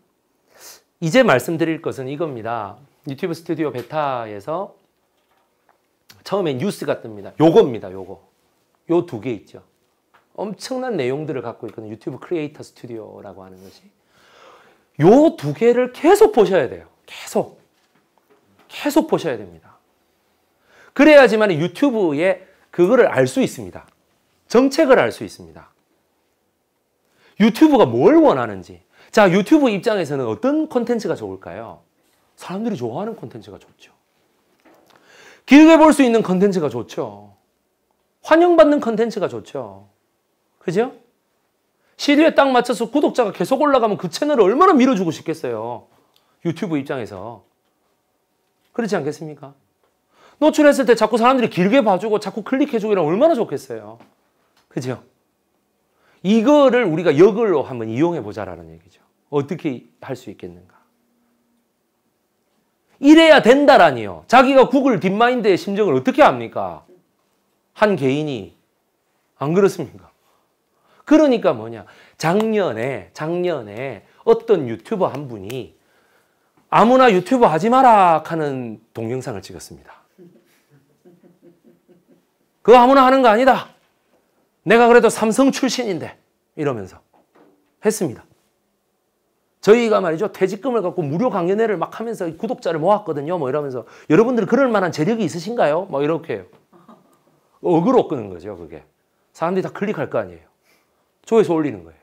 이제 말씀드릴 것은 이겁니다. 유튜브 스튜디오 베타에서 처음에 뉴스가 뜹니다. 요겁니다, 요거. 요 두 개 있죠. 엄청난 내용들을 갖고 있거든요. 유튜브 크리에이터 스튜디오라고 하는 것이. 요두 개를 계속 보셔야 돼요. 계속. 계속 보셔야 됩니다. 그래야지만 유튜브에 그거를 알 수 있습니다. 정책을 알 수 있습니다. 유튜브가 뭘 원하는지. 자, 유튜브 입장에서는 어떤 콘텐츠가 좋을까요? 사람들이 좋아하는 콘텐츠가 좋죠. 길게 볼 수 있는 콘텐츠가 좋죠. 환영받는 콘텐츠가 좋죠. 그죠? 시류에 딱 맞춰서 구독자가 계속 올라가면 그 채널을 얼마나 밀어주고 싶겠어요. 유튜브 입장에서. 그렇지 않겠습니까? 노출했을 때 자꾸 사람들이 길게 봐주고 자꾸 클릭해주고 이러면 얼마나 좋겠어요. 그죠? 이거를 우리가 역을로 한번 이용해보자라는 얘기죠. 어떻게 할 수 있겠는가? 이래야 된다라니요. 자기가 구글 딥마인드의 심정을 어떻게 합니까? 한 개인이. 안 그렇습니까? 그러니까 뭐냐. 작년에, 작년에 어떤 유튜버 한 분이 아무나 유튜버 하지 마라 하는 동영상을 찍었습니다. 그거 아무나 하는 거 아니다. 내가 그래도 삼성 출신인데 이러면서 했습니다. 저희가 말이죠. 퇴직금을 갖고 무료 강연회를 막 하면서 구독자를 모았거든요. 뭐 이러면서 여러분들 그럴 만한 재력이 있으신가요? 뭐 이렇게 억울 어그로 끄는 거죠. 그게. 사람들이 다 클릭할 거 아니에요. 조회수 올리는 거예요.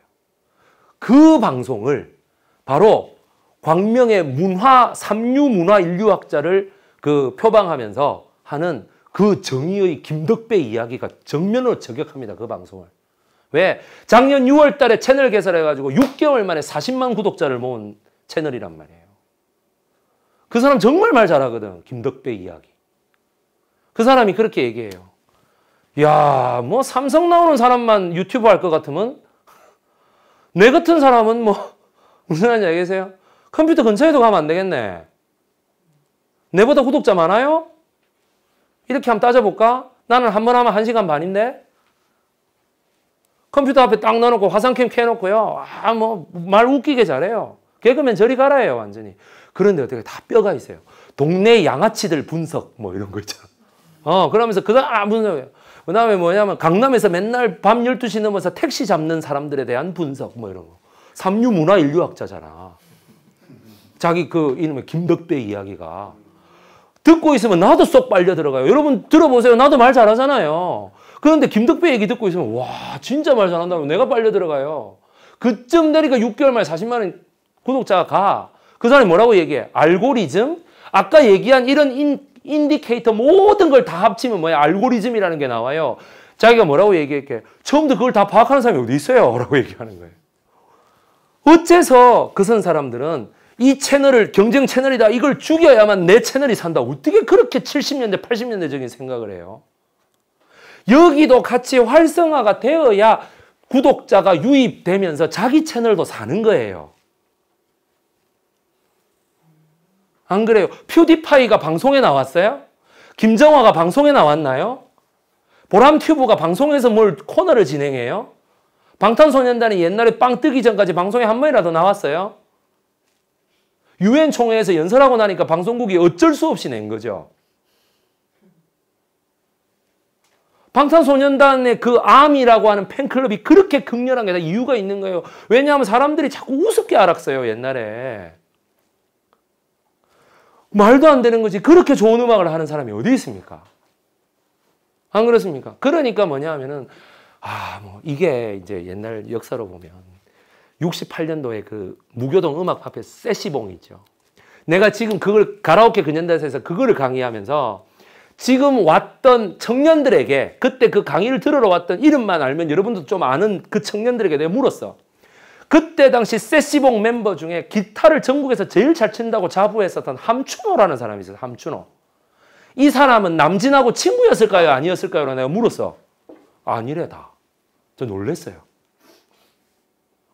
그 방송을 바로 광명의 문화, 삼류 문화 인류학자를 그 표방하면서 하는 그 정의의 김덕배 이야기가 정면으로 저격합니다. 그 방송을. 왜? 작년 6월 달에 채널 개설해가지고 6개월 만에 40만 구독자를 모은 채널이란 말이에요. 그 사람 정말 말 잘하거든. 김덕배 이야기. 그 사람이 그렇게 얘기해요. 야, 뭐 삼성 나오는 사람만 유튜브 할 것 같으면 내 같은 사람은 뭐 (laughs) 무슨 하냐 계세요? 컴퓨터 근처에도 가면 안 되겠네. 내보다 구독자 많아요? 이렇게 한번 따져볼까? 나는 한 번 하면 한 시간 반인데? 컴퓨터 앞에 딱 넣어놓고 화상캠 켜놓고요. 아, 뭐, 말 웃기게 잘해요. 개그맨 저리 가라 해요, 완전히. 그런데 어떻게 다 뼈가 있어요. 동네 양아치들 분석, 뭐 이런 거 있잖아. 어, 그러면서 그거, 아, 분석해요. 그 다음에 뭐냐면 강남에서 맨날 밤 12시 넘어서 택시 잡는 사람들에 대한 분석 뭐 이런 거. 삼류 문화 인류학자잖아. 자기 그 이름의 김덕배 이야기가. 듣고 있으면 나도 쏙 빨려 들어가요. 여러분 들어보세요. 나도 말 잘하잖아요. 그런데 김덕배 얘기 듣고 있으면 와 진짜 말 잘한다고 내가 빨려 들어가요. 그쯤 되니까 6개월 만에 40만 원 구독자가 가. 그 사람이 뭐라고 얘기해? 알고리즘? 아까 얘기한 이런 인, 인디케이터 모든 걸 다 합치면 뭐야? 알고리즘이라는 게 나와요. 자기가 뭐라고 얘기할게 처음부터 그걸 다 파악하는 사람이 어디 있어요? (laughs) 라고 얘기하는 거예요. 어째서 그 선 사람들은 이 채널을 경쟁 채널이다. 이걸 죽여야만 내 채널이 산다. 어떻게 그렇게 70년대, 80년대적인 생각을 해요? 여기도 같이 활성화가 되어야 구독자가 유입되면서 자기 채널도 사는 거예요. 안 그래요. 퓨디파이가 방송에 나왔어요? 김정화가 방송에 나왔나요? 보람튜브가 방송에서 뭘 코너를 진행해요? 방탄소년단이 옛날에 빵 뜨기 전까지 방송에 한 번이라도 나왔어요? 유엔 총회에서 연설하고 나니까 방송국이 어쩔 수 없이 낸 거죠. 방탄소년단의 그 암이라고 하는 팬클럽이 그렇게 극렬한 게 다 이유가 있는 거예요. 왜냐하면 사람들이 자꾸 우습게 알았어요, 옛날에. 말도 안 되는 거지. 그렇게 좋은 음악을 하는 사람이 어디 있습니까? 안 그렇습니까? 그러니까 뭐냐 하면은, 아, 뭐, 이게 이제 옛날 역사로 보면 68년도에 그 무교동 음악파페 세시봉 있죠. 내가 지금 그걸 가라오케 근현대에서 그거를 강의하면서 지금 왔던 청년들에게 그때 그 강의를 들으러 왔던 이름만 알면 여러분도 좀 아는 그 청년들에게 내가 물었어. 그때 당시 세시봉 멤버 중에 기타를 전국에서 제일 잘 친다고 자부했었던 함춘호라는 사람이 있어요. 함춘호. 이 사람은 남진하고 친구였을까요? 아니었을까요? 내가 물었어. 아니래 다. 저 놀랬어요.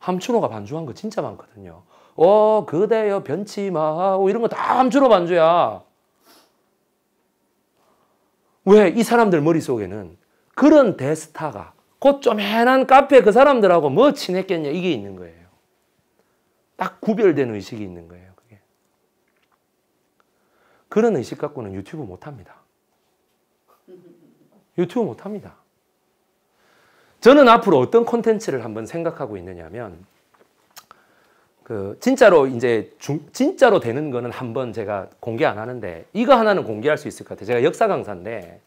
함춘호가 반주한 거 진짜 많거든요. 어 그대여 변치 마 이런 거 다 함춘호 반주야. 왜? 이 사람들 머릿속에는 그런 대스타가 그쪼맨한 카페 그 사람들하고 뭐 친했겠냐 이게 있는 거예요. 딱 구별된 의식이 있는 거예요. 그게. 그런 의식 갖고는 유튜브 못합니다. 유튜브 못합니다. 저는 앞으로 어떤 콘텐츠를 한번 생각하고 있느냐면 그 진짜로 이제 중, 진짜로 되는 거는 한번 제가 공개 안 하는데 이거 하나는 공개할 수 있을 것 같아요. 제가 역사 강사인데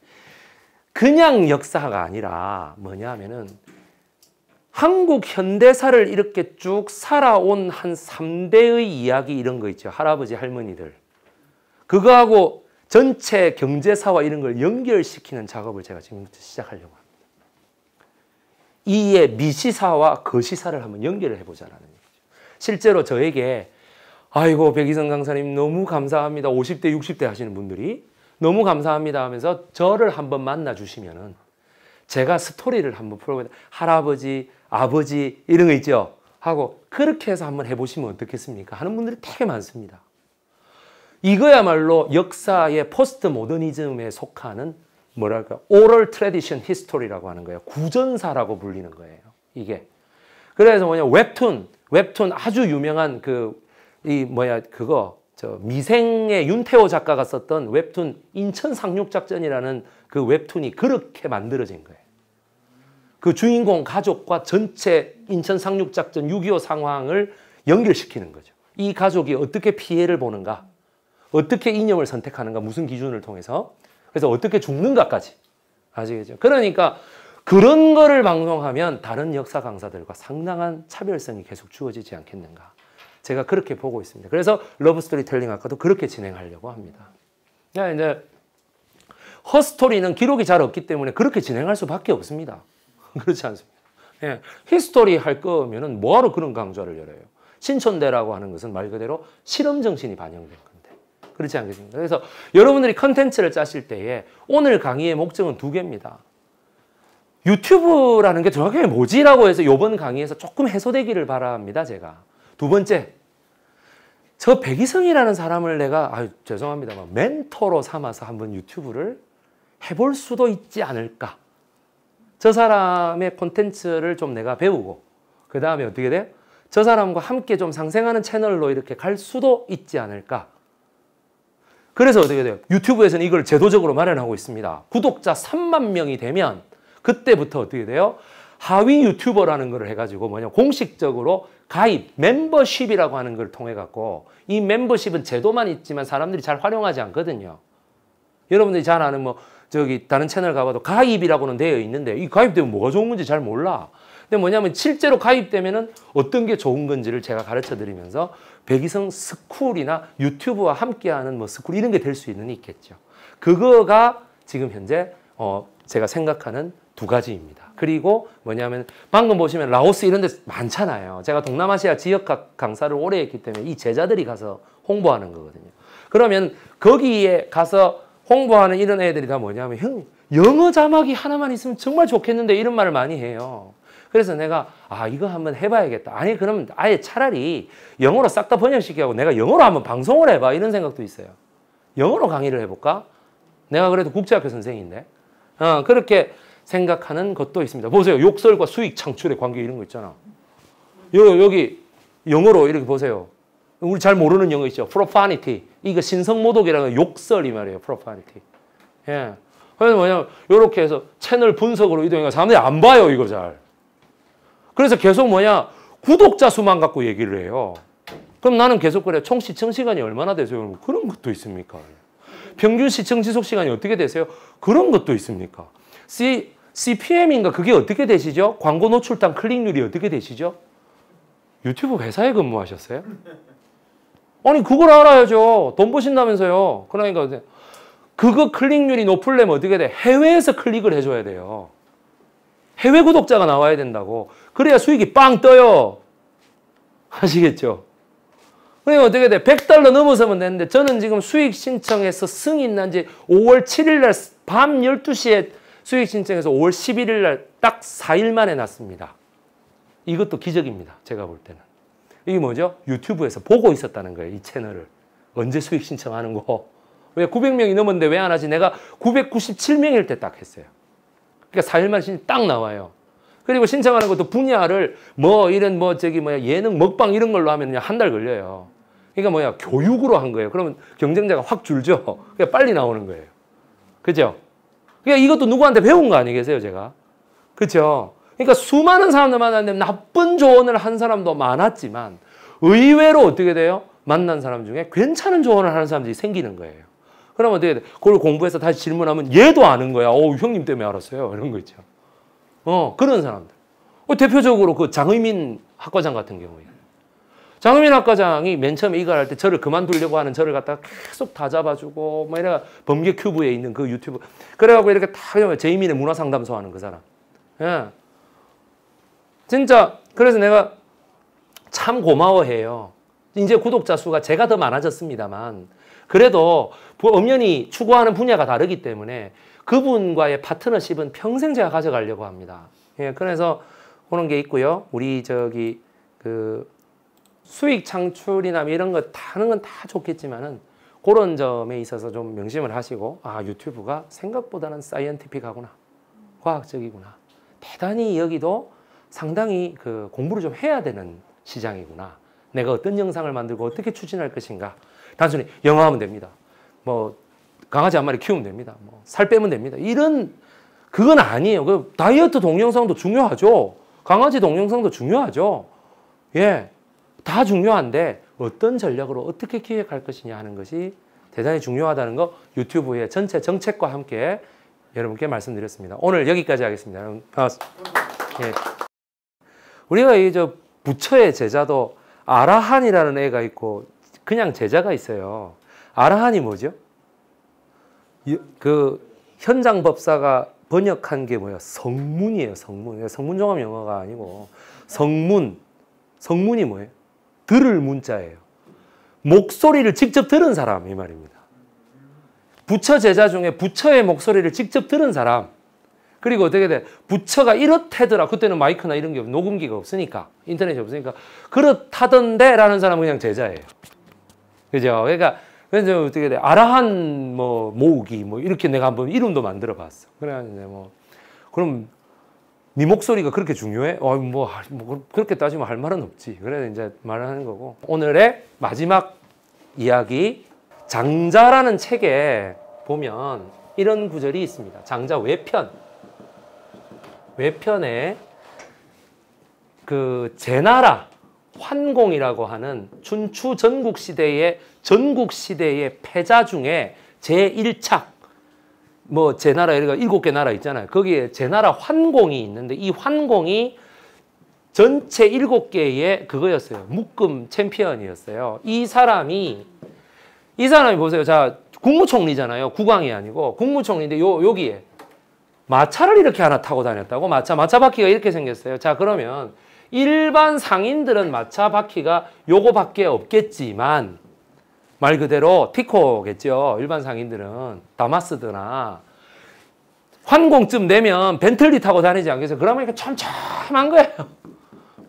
그냥 역사가 아니라 뭐냐 하면은 한국 현대사를 이렇게 쭉 살아온 한 3대의 이야기 이런 거 있죠. 할아버지 할머니들. 그거하고 전체 경제사와 이런 걸 연결시키는 작업을 제가 지금부터 시작하려고 합니다. 이에 미시사와 거시사를 한번 연결을 해보자라는 얘기죠. 실제로 저에게 아이고 백희성 강사님 너무 감사합니다. 50대 60대 하시는 분들이 너무 감사합니다 하면서 저를 한번 만나 주시면은 제가 스토리를 한번 풀어보다 할아버지, 아버지 이런 거 있죠. 하고 그렇게 해서 한번 해보시면 어떻겠습니까? 하는 분들이 되게 많습니다. 이거야말로 역사의 포스트 모더니즘에 속하는 뭐랄까 오럴 트레디션 히스토리라고 하는 거예요. 구전사라고 불리는 거예요. 이게 그래서 뭐냐 웹툰 웹툰 아주 유명한 그 이 뭐야 그거 저 미생의 윤태호 작가가 썼던 웹툰 인천 상륙작전이라는 그 웹툰이 그렇게 만들어진 거예요. 그 주인공 가족과 전체 인천 상륙작전 6.25 상황을 연결시키는 거죠. 이 가족이 어떻게 피해를 보는가, 어떻게 이념을 선택하는가, 무슨 기준을 통해서, 그래서 어떻게 죽는가까지. 아시겠죠? 그러니까 그런 거를 방송하면 다른 역사 강사들과 상당한 차별성이 계속 주어지지 않겠는가. 제가 그렇게 보고 있습니다. 그래서 러브 스토리텔링 아까도 그렇게 진행하려고 합니다. 이제 허스토리는 기록이 잘 없기 때문에 그렇게 진행할 수밖에 없습니다. (laughs) 그렇지 않습니다. 예. 히스토리 할거면 뭐하러 그런 강좌를 열어요? 신천대라고 하는 것은 말 그대로 실험 정신이 반영된 건데 그렇지 않겠습니까? 그래서 여러분들이 컨텐츠를 짜실 때에 오늘 강의의 목적은 두 개입니다. 유튜브라는 게 정확하게 뭐지라고 해서 이번 강의에서 조금 해소되기를 바랍니다. 제가. 두 번째, 저 백이성이라는 사람을 내가 아 죄송합니다만 멘토로 삼아서 한번 유튜브를 해볼 수도 있지 않을까. 저 사람의 콘텐츠를 좀 내가 배우고 그 다음에 어떻게 돼 저 사람과 함께 좀 상생하는 채널로 이렇게 갈 수도 있지 않을까. 그래서 어떻게 돼요? 유튜브에서는 이걸 제도적으로 마련하고 있습니다. 구독자 3만 명이 되면 그때부터 어떻게 돼요? 하위 유튜버라는 걸 해가지고 뭐냐 공식적으로 가입, 멤버십이라고 하는 걸 통해 갖고 이 멤버십은 제도만 있지만 사람들이 잘 활용하지 않거든요. 여러분들이 잘 아는 뭐 저기 다른 채널 가봐도 가입이라고는 되어 있는데 이 가입되면 뭐가 좋은 건지 잘 몰라. 근데 뭐냐면 실제로 가입되면은 어떤 게 좋은 건지를 제가 가르쳐 드리면서 백이성 스쿨이나 유튜브와 함께하는 뭐 스쿨 이런 게 될 수 있는 있겠죠. 그거가 지금 현재 어 제가 생각하는 두 가지입니다. 그리고 뭐냐면 방금 보시면 라오스 이런 데 많잖아요. 제가 동남아시아 지역학 강사를 오래 했기 때문에 이 제자들이 가서 홍보하는 거거든요. 그러면 거기에 가서 홍보하는 이런 애들이 다 뭐냐면 형 영어 자막이 하나만 있으면 정말 좋겠는데 이런 말을 많이 해요. 그래서 내가 아 이거 한번 해봐야겠다. 아니 그러면 아예 차라리 영어로 싹 다 번역시키고 내가 영어로 한번 방송을 해봐 이런 생각도 있어요. 영어로 강의를 해볼까? 내가 그래도 국제학교 선생인데. 어, 그렇게 생각하는 것도 있습니다. 보세요. 욕설과 수익 창출의 관계 이런 거 있잖아. 요, 여기 영어로 이렇게 보세요. 우리 잘 모르는 영어 있죠. profanity. 이거 신성모독이라는 욕설이 말이에요. profanity. 예. 그래서 뭐냐면 이렇게 해서 채널 분석으로 이동해서 사람들이 안 봐요. 이거 잘. 그래서 계속 뭐냐. 구독자 수만 갖고 얘기를 해요. 그럼 나는 계속 그래. 요총 시청 시간이 얼마나 되세요? 그런 것도 있습니까? 평균 시청 지속 시간이 어떻게 되세요? 그런 것도 있습니까? C, CPM인가 그게 어떻게 되시죠? 광고 노출당 클릭률이 어떻게 되시죠? 유튜브 회사에 근무하셨어요? 아니 그걸 알아야죠. 돈 버신다면서요. 그러니까 그거 클릭률이 높으려면 어떻게 돼? 해외에서 클릭을 해줘야 돼요. 해외 구독자가 나와야 된다고. 그래야 수익이 빵 떠요. 아시겠죠? 그러면 어떻게 돼? 100달러 넘어서면 되는데 저는 지금 수익 신청해서 승인 난지 5월 7일 날 밤 12시에 수익 신청해서 5월 11일 날 딱 4일 만에 났습니다. 이것도 기적입니다. 제가 볼 때는. 이게 뭐죠? 유튜브에서 보고 있었다는 거예요. 이 채널을. 언제 수익 신청하는 거. 왜 900명이 넘었는데 왜 안 하지? 내가 997명일 때 딱 했어요. 그러니까 4일만 신딱 나와요. 그리고 신청하는 것도 분야를 뭐 이런 뭐 저기 뭐야 예능 먹방 이런 걸로 하면 한 달 걸려요. 그러니까 뭐야 교육으로 한 거예요. 그러면 경쟁자가 확 줄죠. 그러니까 빨리 나오는 거예요. 그죠? 그러니까 이것도 누구한테 배운 거 아니겠어요, 제가? 그렇죠? 그러니까 수많은 사람들 만났는데 나쁜 조언을 한 사람도 많았지만 의외로 어떻게 돼요? 만난 사람 중에 괜찮은 조언을 하는 사람들이 생기는 거예요. 그러면 어떻게 돼? 그걸 공부해서 다시 질문하면 얘도 아는 거야. 어, 형님 때문에 알았어요. 이런 거 있죠. 어, 그런 사람들. 어, 대표적으로 그 장의민 학과장 같은 경우에. 장민 학과장이 맨 처음에 이걸 할 때 저를 그만두려고 하는 저를 갖다가 계속 다 잡아주고 뭐 이래 가 범계 큐브에 있는 그 유튜브 그래갖고 이렇게 다 그냥 제이민의 문화 상담소 하는 그 사람. 예. 진짜 그래서 내가 참 고마워해요. 이제 구독자 수가 제가 더 많아졌습니다만 그래도 엄연히 추구하는 분야가 다르기 때문에 그분과의 파트너십은 평생 제가 가져가려고 합니다. 예, 그래서 그런 게 있고요. 우리 저기 그 수익 창출이나 뭐 이런 거 다는 건 다 좋겠지만은 그런 점에 있어서 좀 명심을 하시고 아 유튜브가 생각보다는 사이언티픽하구나 과학적이구나 대단히 여기도 상당히 그 공부를 좀 해야 되는 시장이구나 내가 어떤 영상을 만들고 어떻게 추진할 것인가 단순히 영화하면 됩니다 뭐 강아지 한 마리 키우면 됩니다 뭐 살 빼면 됩니다 이런 그건 아니에요 그 다이어트 동영상도 중요하죠 강아지 동영상도 중요하죠 예다 중요한데 어떤 전략으로 어떻게 기획할 것이냐 하는 것이 대단히 중요하다는 거 유튜브의 전체 정책과 함께 여러분께 말씀드렸습니다. 오늘 여기까지 하겠습니다. 여러분 반갑습니다. 예. 우리가 이 저 부처의 제자도 아라한이라는 애가 있고 그냥 제자가 있어요. 아라한이 뭐죠? 그 현장 법사가 번역한 게 뭐야? 성문이에요. 성문. 성문 종합 영어가 아니고 성문. 성문이 뭐예요? 들을 문자예요. 목소리를 직접 들은 사람 이 말입니다. 부처 제자 중에 부처의 목소리를 직접 들은 사람 그리고 어떻게 돼? 부처가 이렇다더라. 그때는 마이크나 이런 게 녹음기가 없으니까 인터넷이 없으니까 그렇다던데라는 사람은 그냥 제자예요. 그죠? 그러니까 그래서 어떻게 돼? 아라한 뭐 모으기 뭐 이렇게 내가 한번 이름도 만들어 봤어. 그래 가지고 뭐 그럼 네 목소리가 그렇게 중요해? 어, 뭐, 아, 뭐 그렇게 따지면 할 말은 없지. 그래서 이제 말을 하는 거고. 오늘의 마지막 이야기 장자라는 책에 보면 이런 구절이 있습니다. 장자 외편. 외편에 그 제나라 환공이라고 하는 춘추 전국 시대의 전국 시대의 패자 중에 제1차 뭐제 나라 예를 일곱 개 나라 있잖아요. 거기에 제 나라 환공이 있는데 이 환공이 전체 일곱 개의 그거였어요. 묶음 챔피언이었어요. 이 사람이 이 사람이 보세요. 자 국무총리잖아요. 국왕이 아니고 국무총리인데 요 여기에 마차를 이렇게 하나 타고 다녔다고 마차 마차 바퀴가 이렇게 생겼어요. 자 그러면 일반 상인들은 마차 바퀴가 요거밖에 없겠지만 말 그대로 티코겠죠. 일반 상인들은 다마스드나 환공쯤 되면 벤틀리 타고 다니지 않겠어요. 그러면 이렇게 촘촘한 거예요. (laughs)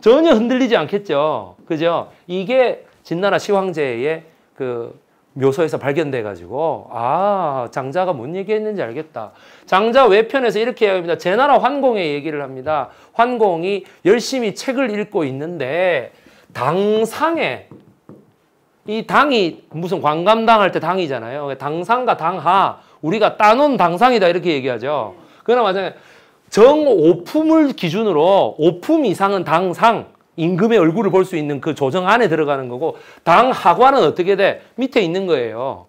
전혀 흔들리지 않겠죠. 그죠? 이게 진나라 시황제의 그 묘소에서 발견돼 가지고 아 장자가 뭔 얘기했는지 알겠다. 장자 외편에서 이렇게 합니다. 제 나라 환공의 얘기를 합니다. 환공이 열심히 책을 읽고 있는데 당상에 이 당이 무슨 관감당 할때 당이잖아요. 그러니까 당상과 당하 우리가 따놓은 당상이다 이렇게 얘기하죠. 그러나 만약에 정오품을 기준으로 오품 이상은 당상 임금의 얼굴을 볼 수 있는 그 조정 안에 들어가는 거고 당하관은 어떻게 돼? 밑에 있는 거예요.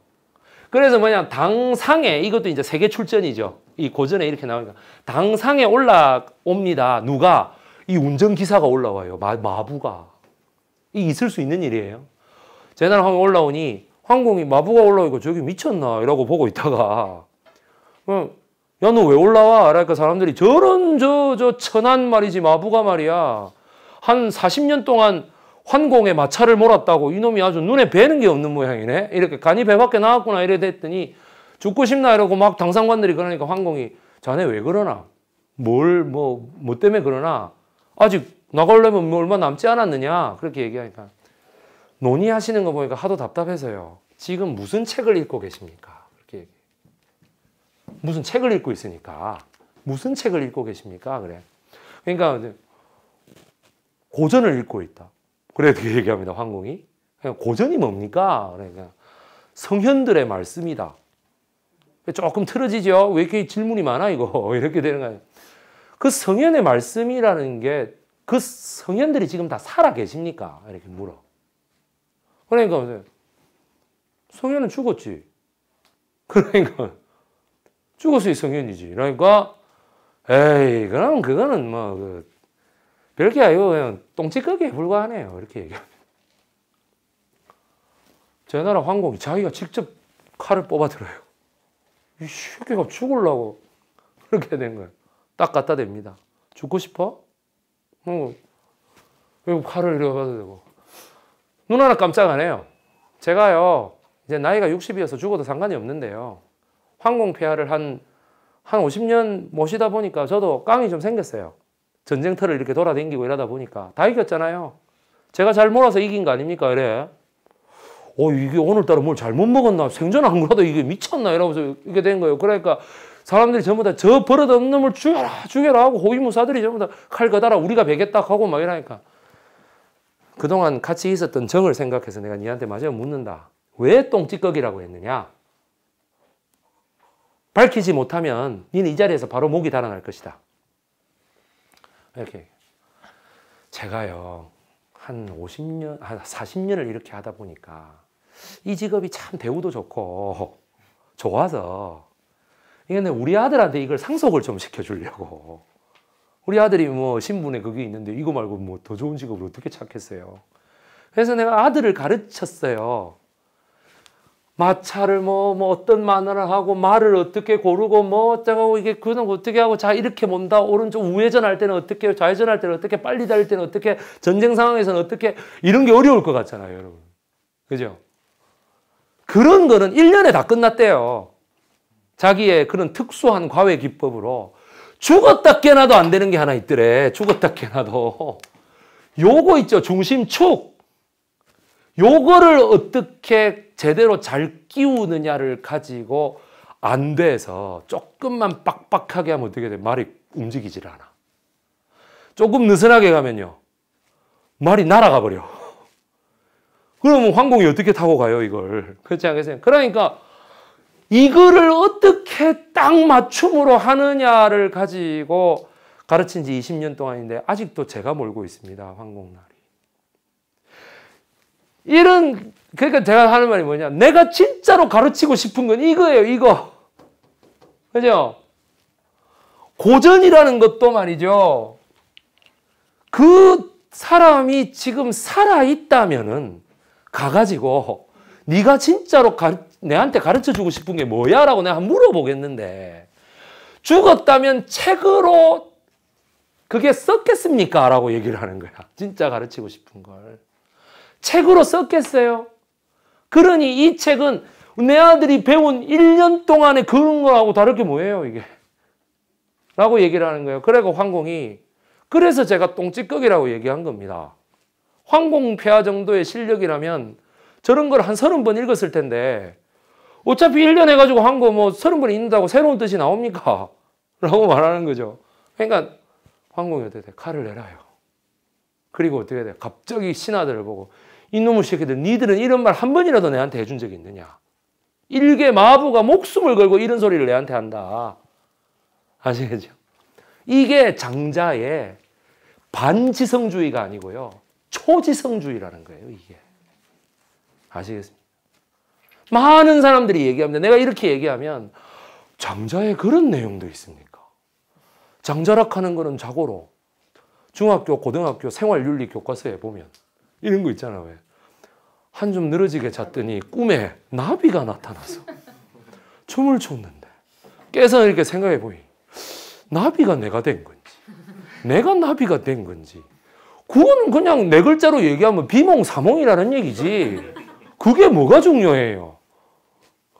그래서 뭐냐 당상에 이것도 이제 세계 출전이죠. 이 고전에 이렇게 나오니까 당상에 올라옵니다. 누가 이 운전기사가 올라와요. 마, 마부가 이 있을 수 있는 일이에요. 제나라 황이 올라오니 황공이 마부가 올라오고 저기 미쳤나 이러고 보고 있다가 야너 왜 올라와? 그러니까 사람들이 저런 저 저 천한 말이지 마부가 말이야 한 40년 동안 환공에 마찰을 몰았다고 이놈이 아주 눈에 뵈는 게 없는 모양이네 이렇게 간이 배밖에 나왔구나 이래 됐더니 죽고 싶나 이러고 막 당상관들이 그러니까 환공이 자네 왜 그러나 뭘 뭐뭐 뭐 때문에 그러나 아직 나가려면 뭐 얼마 남지 않았느냐 그렇게 얘기하니까 논의하시는 거 보니까 하도 답답해서요. 지금 무슨 책을 읽고 계십니까? 그렇게 얘기해. 무슨 책을 읽고 있으니까 무슨 책을 읽고 계십니까? 그래. 그러니까 고전을 읽고 있다. 그래 어떻게 얘기합니다. 황공이 고전이 뭡니까? 그러니까 성현들의 말씀이다. 조금 틀어지죠. 왜 이렇게 질문이 많아 이거 (laughs) 이렇게 되는 거예요. 그 성현의 말씀이라는 게 그 성현들이 지금 다 살아 계십니까? 이렇게 물어. 그러니까 성현은 죽었지. 그러니까 죽었어니 성현이지. 그러니까 에이 그럼 그거는 뭐그 별게 아니고 그냥 똥찌꺼기에 불과하네요. 이렇게 얘기합니다. 제나라 황공이 자기가 직접 칼을 뽑아들어요. 이 새끼가 죽을라고 그렇게 된 거예요. 딱 갖다 댑니다. 죽고 싶어? 응. 뭐, 어. 칼을 이렇게 도되고 눈 하나 깜짝 안 해요. 제가요, 이제 나이가 60이어서 죽어도 상관이 없는데요. 항공폐하를 한, 한 50년 모시다 보니까 저도 깡이 좀 생겼어요. 전쟁터를 이렇게 돌아다니고 이러다 보니까. 다 이겼잖아요. 제가 잘 몰아서 이긴 거 아닙니까? 그래. 어, 이게 오늘따라 뭘 잘못 먹었나? 생전 안 그러다 이게 미쳤나? 이러면서 이게 된 거예요. 그러니까 사람들이 전부 다 저 버릇없는 놈을 죽여라, 죽여라 하고 호위무사들이 전부 다칼 가다라 우리가 베겠다 하고 막 이러니까 그동안 같이 있었던 정을 생각해서 내가 니한테 마저 묻는다. 왜 똥찌꺼기라고 했느냐? 밝히지 못하면 니는 이 자리에서 바로 목이 달아날 것이다. 이렇게. 제가요, 한 50년, 한 40년을 이렇게 하다 보니까 이 직업이 참 대우도 좋고 좋아서 이게 우리 아들한테 이걸 상속을 좀 시켜주려고 우리 아들이 뭐 신분에 그게 있는데 이거 말고 뭐 더 좋은 직업을 어떻게 찾겠어요. 그래서 내가 아들을 가르쳤어요. 마차를 뭐, 뭐 어떤 만화를 하고 말을 어떻게 고르고 뭐 어쩌고 이게 그는 어떻게 하고 자 이렇게 몬다 오른쪽 우회전할 때는 어떻게 좌회전할 때는 어떻게 빨리 달릴 때는 어떻게 전쟁 상황에서는 어떻게 이런 게 어려울 것 같잖아요 여러분 그죠 그런 거는 1년에 다 끝났대요 자기의 그런 특수한 과외 기법으로 죽었다 깨나도 안 되는 게 하나 있더래. 죽었다 깨나도. 요거 있죠. 중심축. 요거를 어떻게 제대로 잘 끼우느냐를 가지고 안 돼서 조금만 빡빡하게 하면 어떻게 돼? 말이 움직이질 않아. 조금 느슨하게 가면요. 말이 날아가 버려. 그러면 황공이 어떻게 타고 가요, 이걸? 그렇지 않겠어요? 그러니까 이거를 어떻게 딱 맞춤으로 하느냐를 가지고 가르친 지 20년 동안인데 아직도 제가 몰고 있습니다. 황공날이. 이런 그러니까 제가 하는 말이 뭐냐? 내가 진짜로 가르치고 싶은 건 이거예요. 이거. 그죠? 고전이라는 것도 말이죠. 그 사람이 지금 살아 있다면은 가 가지고 네가 진짜로 가르, 내한테 가르쳐 주고 싶은 게 뭐야? 라고 내가 물어보겠는데 죽었다면 책으로 그게 썼겠습니까? 라고 얘기를 하는 거야. 진짜 가르치고 싶은 걸. 책으로 썼겠어요? 그러니 이 책은 내 아들이 배운 1년 동안에 그런 거하고 다를 게 뭐예요, 이게? 라고 얘기를 하는 거예요. 그래서 황공이, 그래서 제가 똥찌꺼기라고 얘기한 겁니다. 황공 폐하 정도의 실력이라면 저런 걸 한 서른 번 읽었을 텐데 어차피 1년 해가지고 한 거 뭐 서른 번 읽는다고 새로운 뜻이 나옵니까? (laughs) 라고 말하는 거죠. 그러니까 황공이 어떻게 돼? 칼을 내라요. 그리고 어떻게 돼? 갑자기 신하들을 보고 이놈의 새끼들 니들은 이런 말 한 번이라도 내한테 해준 적이 있느냐? 일개 마부가 목숨을 걸고 이런 소리를 내한테 한다. 아시겠죠? 이게 장자의 반지성주의가 아니고요. 초지성주의라는 거예요, 이게. 아시겠습니까? 많은 사람들이 얘기합니다. 내가 이렇게 얘기하면 장자에 그런 내용도 있습니까? 장자락하는 거는 자고로 중학교, 고등학교 생활윤리 교과서에 보면 이런 거 있잖아 왜 한줌 늘어지게 잤더니 꿈에 나비가 나타나서 춤을 췄는데 깨서 이렇게 생각해 보니 나비가 내가 된 건지 내가 나비가 된 건지 그거는 그냥 네 글자로 얘기하면 비몽사몽이라는 얘기지 그게 뭐가 중요해요?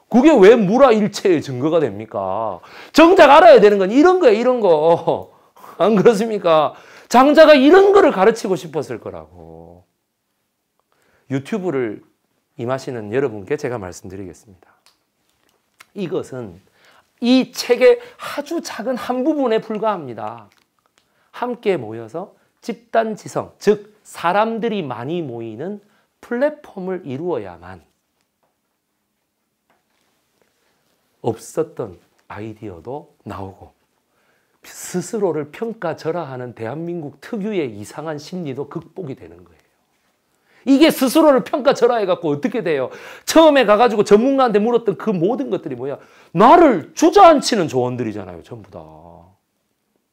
그게 왜 무라일체의 증거가 됩니까? 정작 알아야 되는 건 이런 거예 이런 거. (laughs) 안 그렇습니까? 장자가 이런 거를 가르치고 싶었을 거라고. 유튜브를 임하시는 여러분께 제가 말씀드리겠습니다. 이것은 이 책의 아주 작은 한 부분에 불과합니다. 함께 모여서 집단지성, 즉 사람들이 많이 모이는 플랫폼을 이루어야만 없었던 아이디어도 나오고 스스로를 평가절하하는 대한민국 특유의 이상한 심리도 극복이 되는 거예요. 이게 스스로를 평가절하해갖고 어떻게 돼요? 처음에 가가지고 전문가한테 물었던 그 모든 것들이 뭐야? 나를 주저앉히는 조언들이잖아요. 전부 다.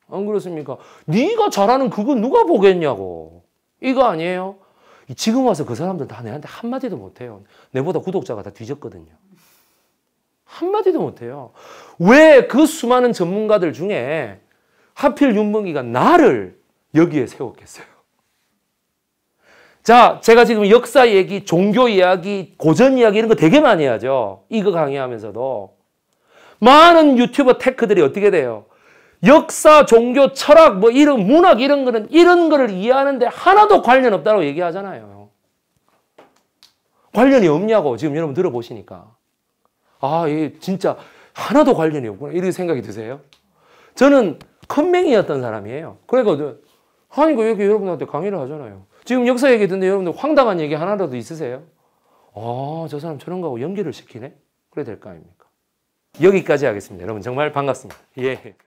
안 그렇습니까? 네가 잘하는 그거 누가 보겠냐고. 이거 아니에요? 지금 와서 그 사람들 다 내한테 한마디도 못해요. 내보다 구독자가 다 뒤졌거든요. 한마디도 못해요. 왜 그 수많은 전문가들 중에 하필 윤봉기가 나를 여기에 세웠겠어요? 자, 제가 지금 역사 얘기, 종교 이야기, 고전 이야기 이런 거 되게 많이 하죠. 이거 강의하면서도. 많은 유튜버 테크들이 어떻게 돼요? 역사, 종교, 철학, 뭐 이런 문학 이런 거는 이런 거를 이해하는데 하나도 관련 없다고 얘기하잖아요. 관련이 없냐고 지금 여러분 들어보시니까. 아, 예, 진짜 하나도 관련이 없구나. 이렇 생각이 드세요? 저는 컴맹이었던 사람이에요. 그러니까 하니 그 이렇게 여러분한테 강의를 하잖아요. 지금 역사 얘기 듣는데 여러분들 황당한 얘기 하나라도 있으세요? 아, 저 사람 저런 거하고 연결을 시키네? 그래 될거 아닙니까? 여기까지 하겠습니다. 여러분 정말 반갑습니다. 예.